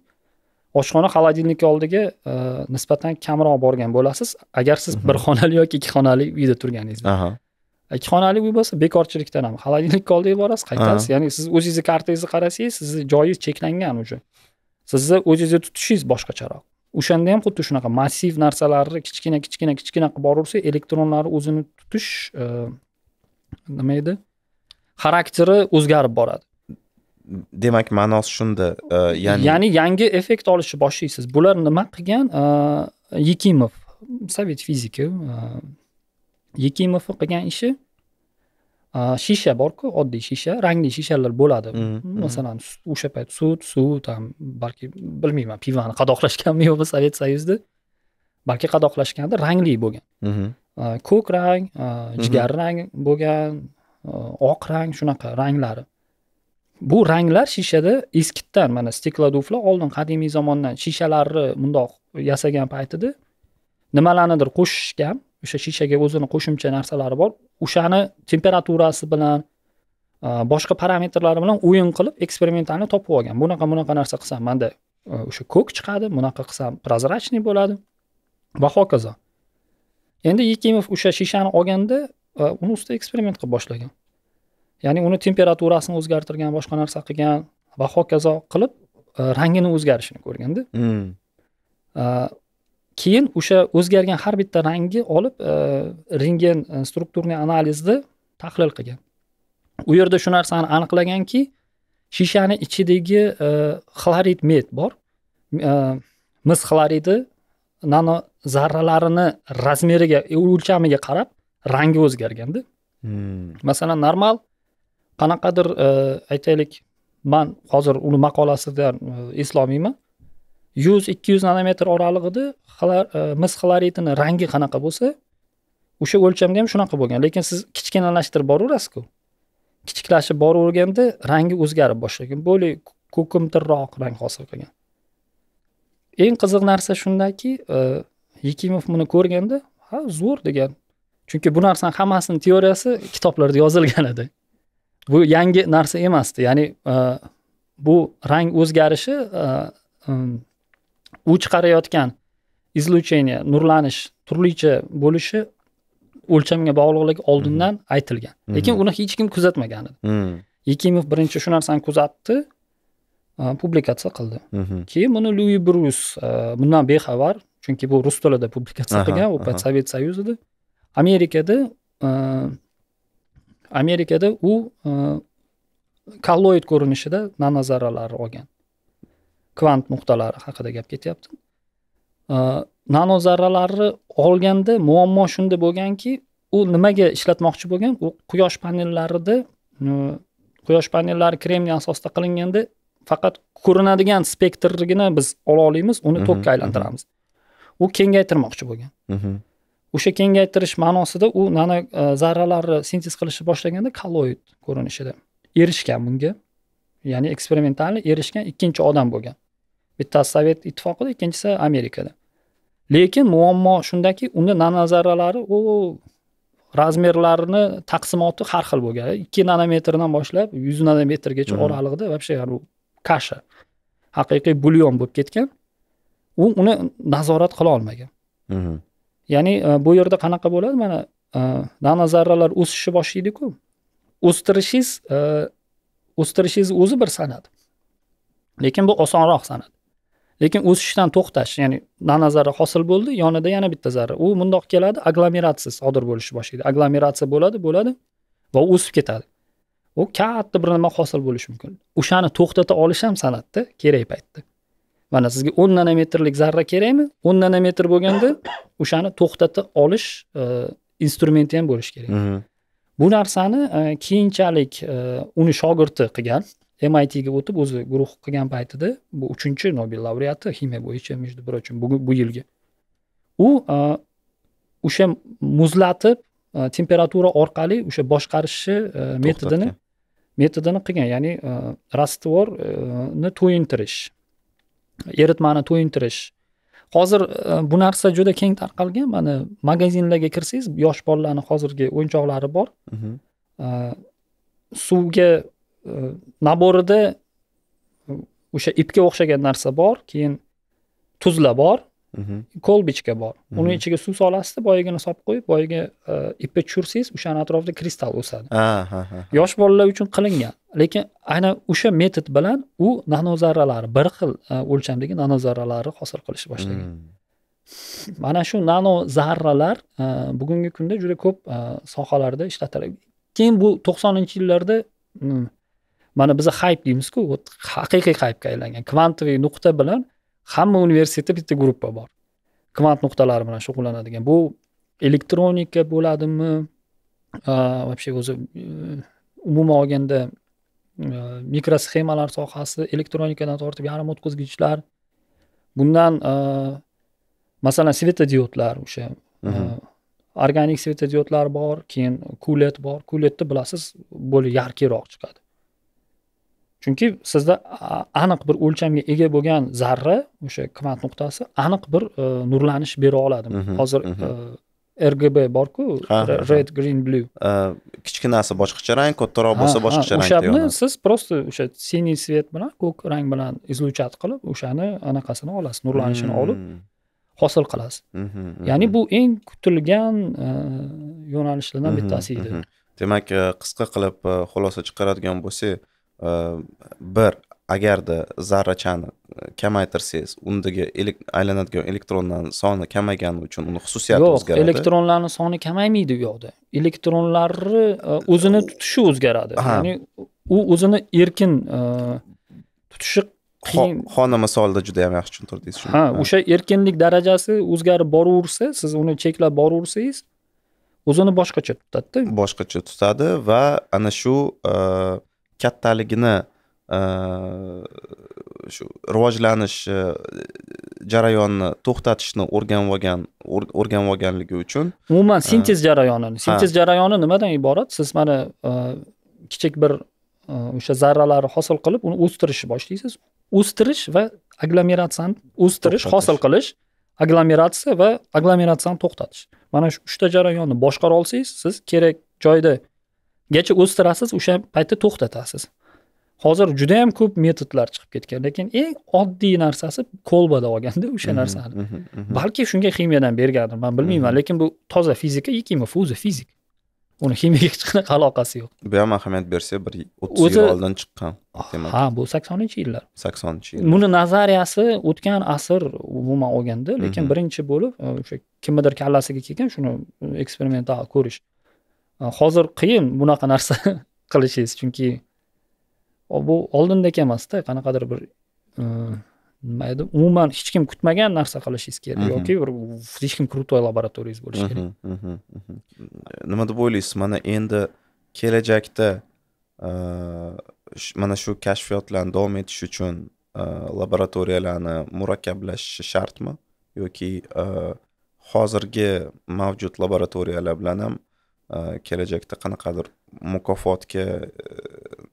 oshxona холодильnik oldiga e, nisbatan kamroq borgan bo'lasiz agar siz mhm. bir xonali yoki ikki xonali uyda turganingizda ikki xonali uy bo'lsa bekorchilikdan ham холодильникni oldiga borasiz qaytasiz ya'ni siz o'zingizni kartangizni qarasangiz sizni joyingiz cheklangan уже sizni o'zingizni tutishingiz boshqacharoq o'shanda ham xuddi shunaqa massiv narsalarni kichkina kichkina kichkina qilib boraversa elektronlarni o'zini tutish e, nima edi xarakteri o'zgarib boradi demak ma'nosi shunda e, ya'ni ya'ni yangi effekt olishni boshlaysiz bular nima qilgan e, yekimov sovet fiziki e, yekimovni qilgan ishi shisha borku oddiy shisha rangli shishalar bo'ladi mm-hmm, mm-hmm. masalan o'sha payt sut suv там balki bilmayman pivani qadoqlashganmi yo'qmi sovet soyuzida balki qadoqlashgandir rangli bo'lgan mm-hmm. ko'k rang jigar rang bo'lgan oq rang shunaqa ranglari bu ranglar shishada eskitdan mana stekladuflar oldin qadimiy zamondan shishalarni mundoq yasagan paytida nimalarnidir qo'shishgan o'sha shishaga o'zini qo'shimcha narsalari bor o'shani temperaturasi bilan boshqa parametrlari bilan o'yin qilib eksperimentalni topib olgan bunaqa bunaqa narsa qilsam manda o'sha ko'k chiqadi bunaqa qilsam прозрачный bo'ladi va hokazo endi yekimov o'sha shishani olganda uni ustida eksperiment qilib boshlagan ya'ni uni temperaturasini o'zgartirgan boshqa narsa qilgan va hokazo qilib e, rangini o'zgarishini ko'rganda hmm. e, keyin o'sha o'zgargan har bitta rangi olib e, rentgen strukturniy analizni tahlil qilgan u yerda shu narsani aniqlaganki shishani ichidagi xlorid med bor mis xloridi nano zarralarini razmeriga o'lchamiga qarab rangi o'zgarganda hmm. masalan normal qanaqadir e, aytaylik man hozir uni maqolasidan eslolmayman yuz ikki yuz nanometr oralig'ida e, mis xloridini rangi qanaqa bo'lsa o'sha o'lchamda ham shunaqa bo'lgan lekin siz kichkinalashtirib boraverasizku kichiklashib boraverganda rangi o'zgarib boshlagan bo'ley ko'kimtirroq rang hosil qilgan eng qiziq narsa shundaki e, yekimov buni ko'rganda ha zo'r degan chunki bu narsani hammasini teoriyasi kitoblarda yozilgan edi bu yangi narsa emasdi ya'ni e, bu rang o'zgarishi e, um, u chiqarayotgan излучение nurlanish turlicha bo'lishi o'lchamga bog'liqligi oldindan mm-hmm. aytilgan mm-hmm. lekin uni hech kim kuzatmagan edi mm-hmm. yekimov birinchi shu narsani kuzatdi e, publikatsiya qildi keyin buni lui brus bundan bexabar chunki bu rus tilida publikatsiya qilgan u sovet союзida amerikada amerikada u e, kolloid ko'rinishida nano zarralarni olgan kvant nuqtalari haqida gap ketyapti e, nano zarralarni olganda muammo shunda bo'lganki u nimaga ishlatmoqchi bo'lgan u quyosh panellarida e, quyosh panellari kremniy asosida qilinganda faqat ko'rinadigan spektrnigina biz ola olamiz uni mhm, tokka mhm. aylantiramiz u kengaytirmoqchi bo'lgan mhm. o'sha kengaytirish ma'nosida u nano e, zarralarni sintez qilishni boshlaganda kolloid ko'rinishida erishgan bunga ya'ni eksperimentalni erishgan ikkinchi odam bo'lgan bittasi sovet ittifoqida ikkinchisi amerikada lekin muammo shundaki uni nano zarralari u razmerlarini taqsimoti har xil bo'lgan ikki nanometrdan boshlab yuz nanometrgacha oraliqda вообще bu kasha haqiqiy bulyon bo'lib ketgan u uni nazorat qila olmagan mhm. ya'ni e, bu yerda qanaqa bo'ladi mana e, nano zarralar o'sishni boshlaydiku o'stirishingiz e, o'stirishingiz o'zi bir san'at lekin bu osonroq san'at lekin o'sishdan to'xtash ya'ni nano zarra hosil bo'ldi yonida yana bitta zarra u mundoq keladi aglomeratsiya sodir bo'lishni boshlaydi aglomeratsiya bo'ladi bo'ladi va o'sib ketadi u katta bir nima hosil bo'lishi mumkin o'shani to'xtata olish ham san'atda kerak paytda mana sizga o'n nanometrlik zarra kerakmi o'n nanometr bo'lganda o'shani to'xtata olish e, instrumenti ham bo'lishi kerak mm-hmm. bu narsani e, keyinchalik e, uni shogirdi qilgan mitga o'tib o'zi guruh qilgan paytida bu uchinchi nobel laureati ximiya bo'yicha между прочим bu yilgi u o'sha muzlatib temperatura orqali o'sha boshqarishni metodini metodini qilgan ya'ni rastvorni to'yintirish eritmani to'yintirish hozir e, bu narsa juda keng tarqalgan mana magazinlarga kirsangiz yosh bolalarni hozirgi o'yinchoqlari bor mhm. e, suvga e, naborida o'sha ipga o'xshagan narsa bor keyin tuzlar bor kolbichka bor uni ichiga suv solasizda boyagini solib qo'yib boyagi e, ipni tushirsangiz o'shani atrofida kristal o'sadi yosh bolalar uchun qilingan lekin aynan o'sha metod bilan u nanozarralari bir xil e, o'lchamdagi nanozarralari hosil qilishni boshlagan hmm. mana shu nano zarralar e, bugungi kunda juda ko'p sohalarda ishlatiladi keyin bu to'qsoninchi yillarda hmm, mana biza hayp deymizku haqiqiy haypga aylangan kvantoviy nuqta bilan hamma universitetda bitta gruppa bor kvant nuqtalari bilan shug'ullanadigan bu elektronika bo'ladimi вообще o'zi e, umuman olganda e, mikrosxemalar sohasi elektronikadan tortib yarim o'tkazgichlar bundan e, masalan svetodiodlar o'sha mhm. organik svetodiodlar bor keyin kulet bor kuletni bilasiz bo'lib yarkiroq chiqadi chunki sizda aniq bir o'lchamga ega bo'lgan zarra o'sha kvant nuqtasi aniq bir e, nurlanish bera oladi mhm, mhm. hozir e, rgb borku red green blue e, kichkinasi boshqacha rang kattaroq bo'lsa boshqacha rang o'shani siz просто o'sha синий svet bilan ko'k rang bilan izluchat qilib o'shani anaqasini olasiz nurlanishini hmm. olib hosil qilasiz mhm, ya'ni bu eng kutilgan e, yo'nalishlardan bittasi edi demak qisqa qilib xulosa chiqaradigan bo'lsak bir agarda zarrachani kamaytirsangiz undagi aylanadigan elektronlarni soni kamaygani uchun uni xususiyati o'zgaradi yo'q elektronlarni soni kamaymaydi u yoqda elektronlarni o'zini tutishi o'zgaradi ya'ni u o'zini erkin tutishi xona misolida juda yam yaxshi tushuntirdingiz shuni ha o'sha erkinlik darajasi o'zgarib boraversa siz uni cheklab boraversangiz o'zini boshqacha tutadida boshqacha tutadi va ana shu uh, kattaligini e, shu rivojlanish e, jarayonini to'xtatishni o'rganib olgan o'rganib olganligi uchun umuman e, sintez jarayonini sintez jarayoni nimadan iborat siz mana kichik bir o'sha zarralarni hosil qilib uni o'stirishni boshlaysiz o'stirish va aglomeratsiyani o'stirish hosil qilish aglomeratsiya va aglomeratsiyani to'xtatish mana shu uchta jarayonni boshqara olsangiz siz kerak joyda gacha o'stirasiz o'sha paytda to'xtatasiz hozir juda yam ko'p metodlar chiqib ketgan lekin eng oddiy narsasi kolbada olganda o'sha mhm, narsani mhm, mhm. balki shunga ximiyadan bergandir man bilmayman lekin bu toza fizika и kimya fizik uni ximiyaga hech qanaqa aloqasi yo'q bu ham ahamiyat bersa bir o'ttiz yil oldin chiqqan ha bu saksoninchi yillar saksoninchi yillar buni nazariyasi o'tgan asr umuman olganda lekin birinchi bo'lib e, o'sha kimnidir kallasiga kelgan shuni eksperimental ko'rish hozir qiyin bunaqa narsa qilishingiz chunki bu oldindek emasda qanaqadir bir nima edi umuman hech kim kutmagan narsa qilishingiz kerak yoki bir hech kim крутой laboratoriyangiz bo'lishi kerak nima deb o'ylaysiz mana endi kelajakda mana shu kashfiyotlarni davom etish uchun laboratoriyalarni murakkablashishi shartmi yoki hozirgi mavjud laboratoriyalar bilan ham Э, kelajakda qanaqadir mukofotga e,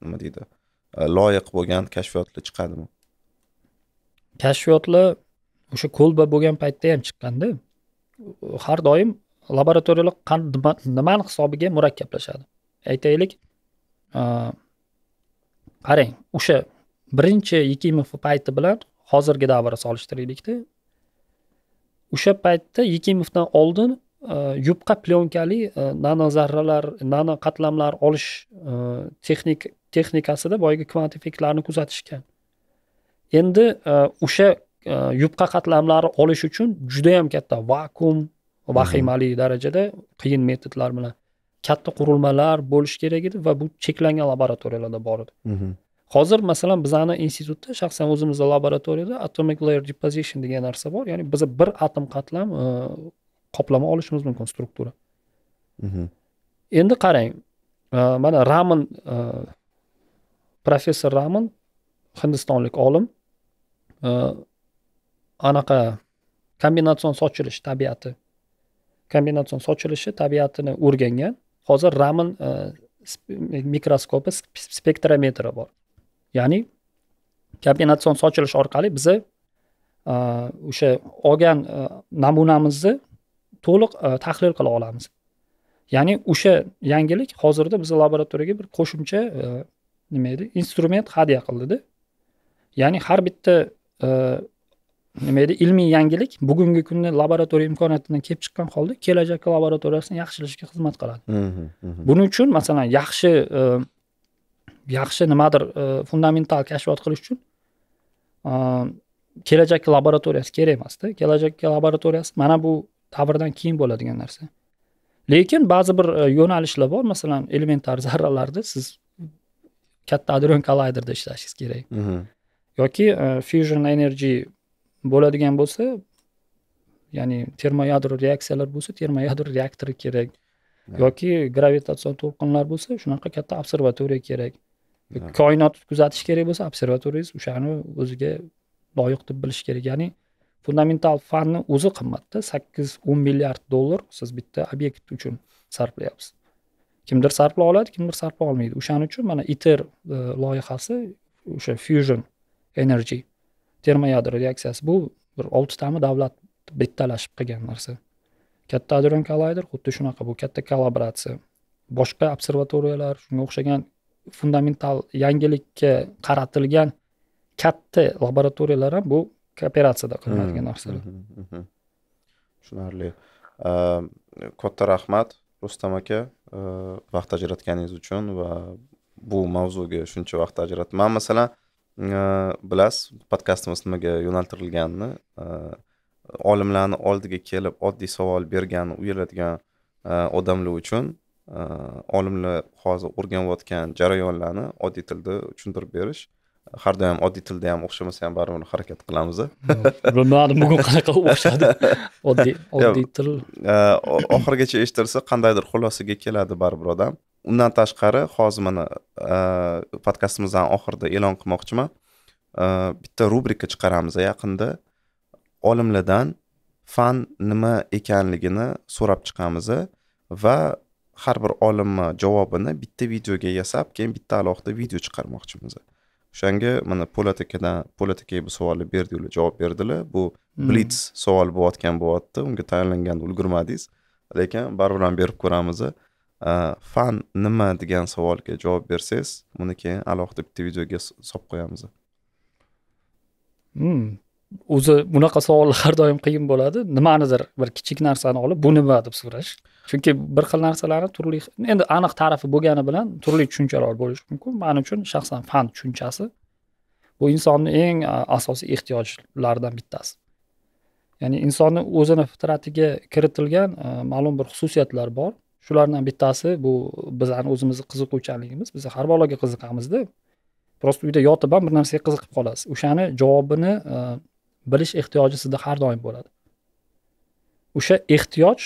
nima deydi e, loyiq bo'lgan kashfiyotlar chiqadimi kashfiyotlar o'sha kolba bo'lgan paytda ham chiqqanda har doim laboratoriyalar nimani hisobiga murakkablashadi aytaylik e, qarang o'sha birinchi yekimov payti bilan hozirgi davrni solishtiraylikda o'sha paytda yekimovdan oldin yupqa plyonkali nano zarralar nano qatlamlar olish texnik texnikasida boyagi kvant effektlarni kuzatishgan endi o'sha yupqa qatlamlari olish uchun juda yam katta vakuum vahimali darajada qiyin metodlar bilan katta qurilmalar bo'lishi kerak edi va bu cheklangan laboratoriyalarda bor edi hozir masalan bizani institutda shaxsan o'zimizni laboratoriyada atomic layer deposition degan narsa bor ya'ni biza bir atom qatlam qoplama olishimiz mumkin struktura mhm. endi qarang e, mana ramin e, professor ramin hindistonlik olim e, anaqa kombinatsion sochilish tabiati kombinatsion sochilishi tabiatini o'rgangan hozir ramin mikroskopi spektrometri bor ya'ni kombinatsion sochilish orqali biza o'sha olgan namunamizni to'liq e, tahlil qila olamiz ya'ni o'sha yangilik hozirda bizni laboratoriyaga bir qo'shimcha e, nima edi instrument hadya qildida ya'ni har bitta e, nima deydi ilmiy yangilik bugungi kunda laboratoriya imkoniyatidan kelib chiqqan holda kelajakka laboratoriyasini yaxshilashga xizmat qiladi buning uchun masalan yaxshi yaxshi nimadir fundamental kashfiyot qilish uchun kelajakka laboratoriyasi kerak emasda kelajakka laboratoriyasi mana bu davrdan keyin bo'ladigan narsa lekin ba'zi bir e, yo'nalishlar bor masalan elementar zarralarda siz katta adron kollayderda ishlashingiz kerak mhm. yoki e, fusion energy bo'ladigan bo'lsa ya'ni termoyadro reaksiyalar bo'lsa termoyadro reaktori kerak yoki gravitatsion to'lqinlar bo'lsa shunaqa katta observatoriya kerak koinot kuzatish kerak bo'lsa observatoriyangiz o'shani o'ziga loyiq deb bilish kerak ya'ni fundamental fanni o'zi qimmatda sakkiz o'n milliard dollar siz bitta obyekt uchun sarflayapsiz kimdir sarflay oladi kimdir sarflay olmaydi o'shaning uchun mana iter e, loyihasi o'sha fusion energy termoyadro reaksiyasi bu bir oltitami davlat bittalashib qilgan narsa katta adron collider xuddi shunaqa bu katta kollaboratsiya boshqa observatoriyalar shunga o'xshagan fundamental yangilikka qaratilgan katta laboratoriyalar ham bu kooperatsiyada qilinadigan narsalar tushunarli katta rahmat rustam aka vaqt ajratganingiz uchun va bu mavzuga shuncha vaqt ajratdi man masalan bilasiz podkastimiz nimaga yo'naltirilganini olimlarni oldiga kelib oddiy savol bergani uyaladigan odamlar uchun olimlar hozir o'rganayotgan jarayonlarni oddiy tilda tushuntirib berish har doim oddiy tilda ham o'xshamasa ham baribir harakat qilamiz bilmadim bugun qanaqa o'xshadi oddiy oddiy til oxirigacha eshitilsa qandaydir xulosaga keladi baribir odam undan tashqari hozir mana e, podkastimizni oxirida e'lon qilmoqchiman e, bitta rubrika chiqaramiz yaqinda olimlardan fan nima ekanligini so'rab chiqamiz va har bir olimni javobini bitta videoga yasab keyin bitta alohida video chiqarmoqchimiz o'shanga mana po'lat akadan po'lat aka bu savolni ular javob berdilar bu hmm. blitz savol bo'layotgan bo'lyapti unga tayyorlangan ulgurmadingiz lekin baribir ham berib ko'ramiz fan nima degan savolga javob bersangiz buni keyin alohida bitta videoga solib qo'yamiz hmm. o'zi bunaqa savollar har doim qiyin bo'ladi nimanidir bir kichik narsani olib bu nima deb so'rash chunki bir xil narsalarni turli endi aniq ta'rifi bo'lgani bilan turli tushunchalar bo'lishi mumkin man uchun shaxsan fan tushunchasi bu insonni eng asosiy ehtiyojlaridan bittasi ya'ni insonni o'zini fitratiga kiritilgan e, ma'lum bir xususiyatlar bor shulardan bittasi bu bizani o'zimizni qiziquvchanligimiz biz har baloga qiziqamizda просто uyda yotib ham bir narsaga qiziqib qolasiz o'shani javobini e, bilish ehtiyoji sizda har doim bo'ladi o'sha ehtiyoj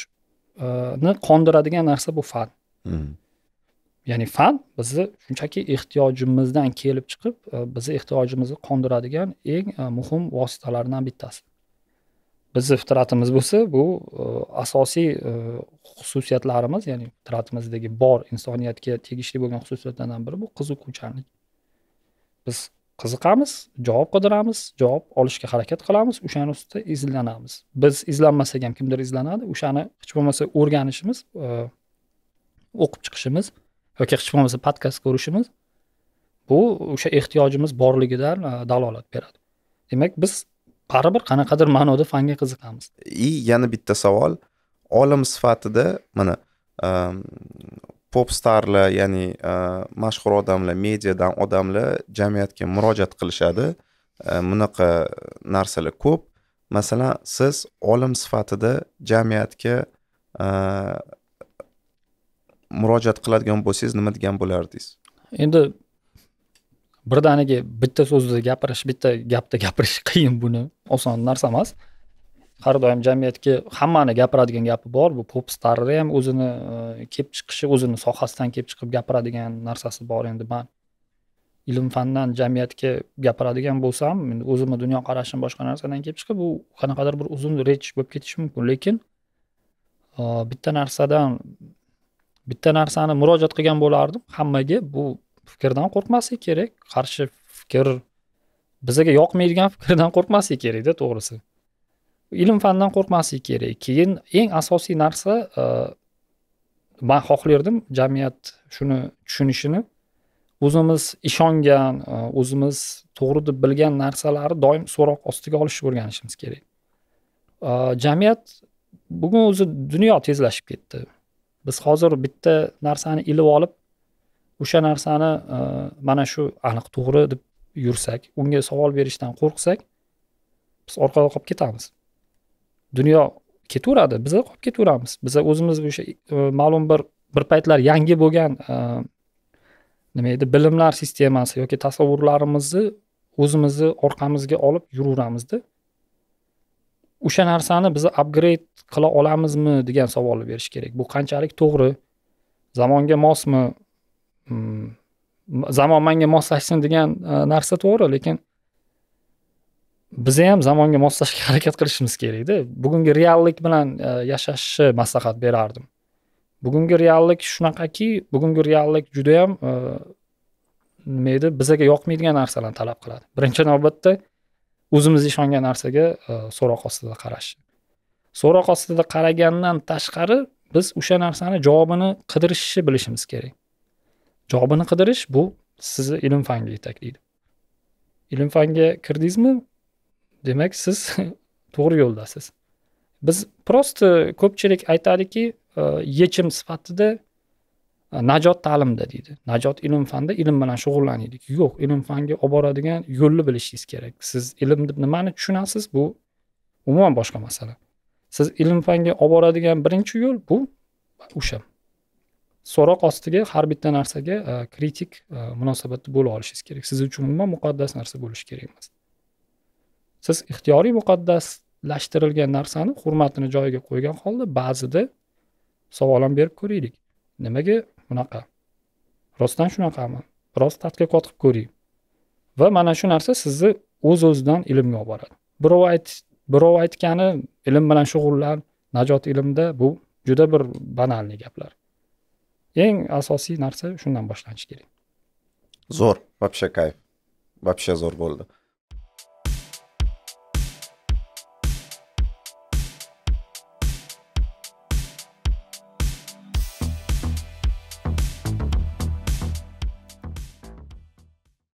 ni qondiradigan narsa bu fan hmm. ya'ni fan bizni shunchaki ehtiyojimizdan kelib chiqib e, bizni ehtiyojimizni qondiradigan eng e, muhim vositalardan bittasi bizni fitratimiz bo'lsa bu e, asosiy xususiyatlarimiz ya'ni fitratimizdagi bor insoniyatga tegishli bo'lgan xususiyatlardan biri bu qiziquvchanlik biz qiziqamiz javob qidiramiz javob olishga harakat qilamiz o'shani ustida izlanamiz biz izlanmasak ham kimdir izlanadi o'shani hech bo'lmasa o'rganishimiz e, o'qib chiqishimiz yoki hech bo'lmasa podkast ko'rishimiz bu o'sha ehtiyojimiz borligidan e, dalolat beradi demak biz baribir qanaqadir ma'noda fanga qiziqamiz и yana bitta savol olim sifatida mana e, pop starlar ya'ni e, mashhur odamlar mediadan odamlar jamiyatga murojaat qilishadi e, bunaqa narsalar ko'p masalan siz olim sifatida jamiyatga e, murojaat qiladigan bo'lsangiz nima degan bo'lardingiz endi birdaniga bitta so'zda gapirish bitta gapda gapirish qiyin buni oson narsa emas har doim jamiyatga hammani gapiradigan gapi bor bu pop starni ham o'zini e, kelib chiqishi o'zini sohasidan kelib chiqib gapiradigan narsasi bor endi man ilm fandan jamiyatga gapiradigan bo'lsam endi o'zimni dunyoqarashim boshqa narsadan kelib chiqib u qanaqadir bir uzun rech bo'lib ketishi mumkin lekin e, bitta narsadan bitta narsani murojaat qilgan bo'lardim hammaga bu fikrdan qo'rqmaslik kerak qarshi fikr bizaga yoqmaydigan fikrdan qo'rqmaslik kerakda to'g'risi ilm fandan qo'rqmaslik kerak keyin eng asosiy narsa e, man xohlardim jamiyat shuni tushunishini o'zimiz ishongan e, o'zimiz to'g'ri deb bilgan narsalarni doim so'roq ostiga olishni o'rganishimiz kerak e, jamiyat bugun o'zi dunyo tezlashib ketdi biz hozir bitta narsani ilib olib o'sha narsani mana shu aniq to'g'ri deb yursak unga savol berishdan qo'rqsak biz orqada qolib ketamiz dunyo ketaveradi biza qolib ketaveramiz biza o'zimiz o'sha e, ma'lum bir bir paytlar yangi bo'lgan e, nima edi bilimlar sistemasi yoki tasavvurlarimizni o'zimizni orqamizga olib yuraveramizda o'sha narsani biz upgrade qila olamizmi degan savolni berish kerak bu qanchalik to'g'ri zamonga mosmi hmm, zamon manga moslashsin degan e, narsa to'g'ri lekin biza ham zamonga moslashishga harakat qilishimiz kerakda bugungi reallik bilan e, yashashni maslahat berardim bugungi reallik shunaqaki bugungi reallik judayam e, nima edi bizaga yoqmaydigan narsalarni talab qiladi birinchi navbatda o'zimiz ishongan narsaga e, so'roq ostida qarash so'roq ostida qaragandan tashqari biz o'sha narsani javobini qidirishni bilishimiz kerak javobini qidirish bu sizni ilm fanga yetaklaydi ilm fanga kirdingizmi demak siz to'g'ri yo'ldasiz biz prosta ko'pchilik aytadiki e, yechim sifatida e, najot ta'limda deydi najot ilm fanda ilm bilan shug'ullaning yo'q ilm fanga olib boradigan yo'lni bilishingiz kerak siz ilm deb nimani tushunasiz bu umuman boshqa masala siz ilm fanga olib boradigan birinchi yo'l bu o'sha so'roq ostiga har bitta narsaga e, kritik munosabatda bo'la olishingiz kerak siz uchun umuman muqaddas narsa bo'lishi kerak emas siz ixtiyoriy muqaddaslashtirilgan narsani hurmatini joyiga qo'ygan holda ba'zida savol ham berib ko'raylik nimaga bunaqa rostdan shunaqami biroz tadqiqot qilib ko'ring va mana shu narsa sizni o'z uz o'zidan ilmga olib boradi birov ayt birov aytgani ilm bilan shug'ullan najot ilmda bu juda bir banalniy gaplar eng asosiy narsa shundan boshlanishi kerak zo'r вообще кайф вообще zo'r bo'ldi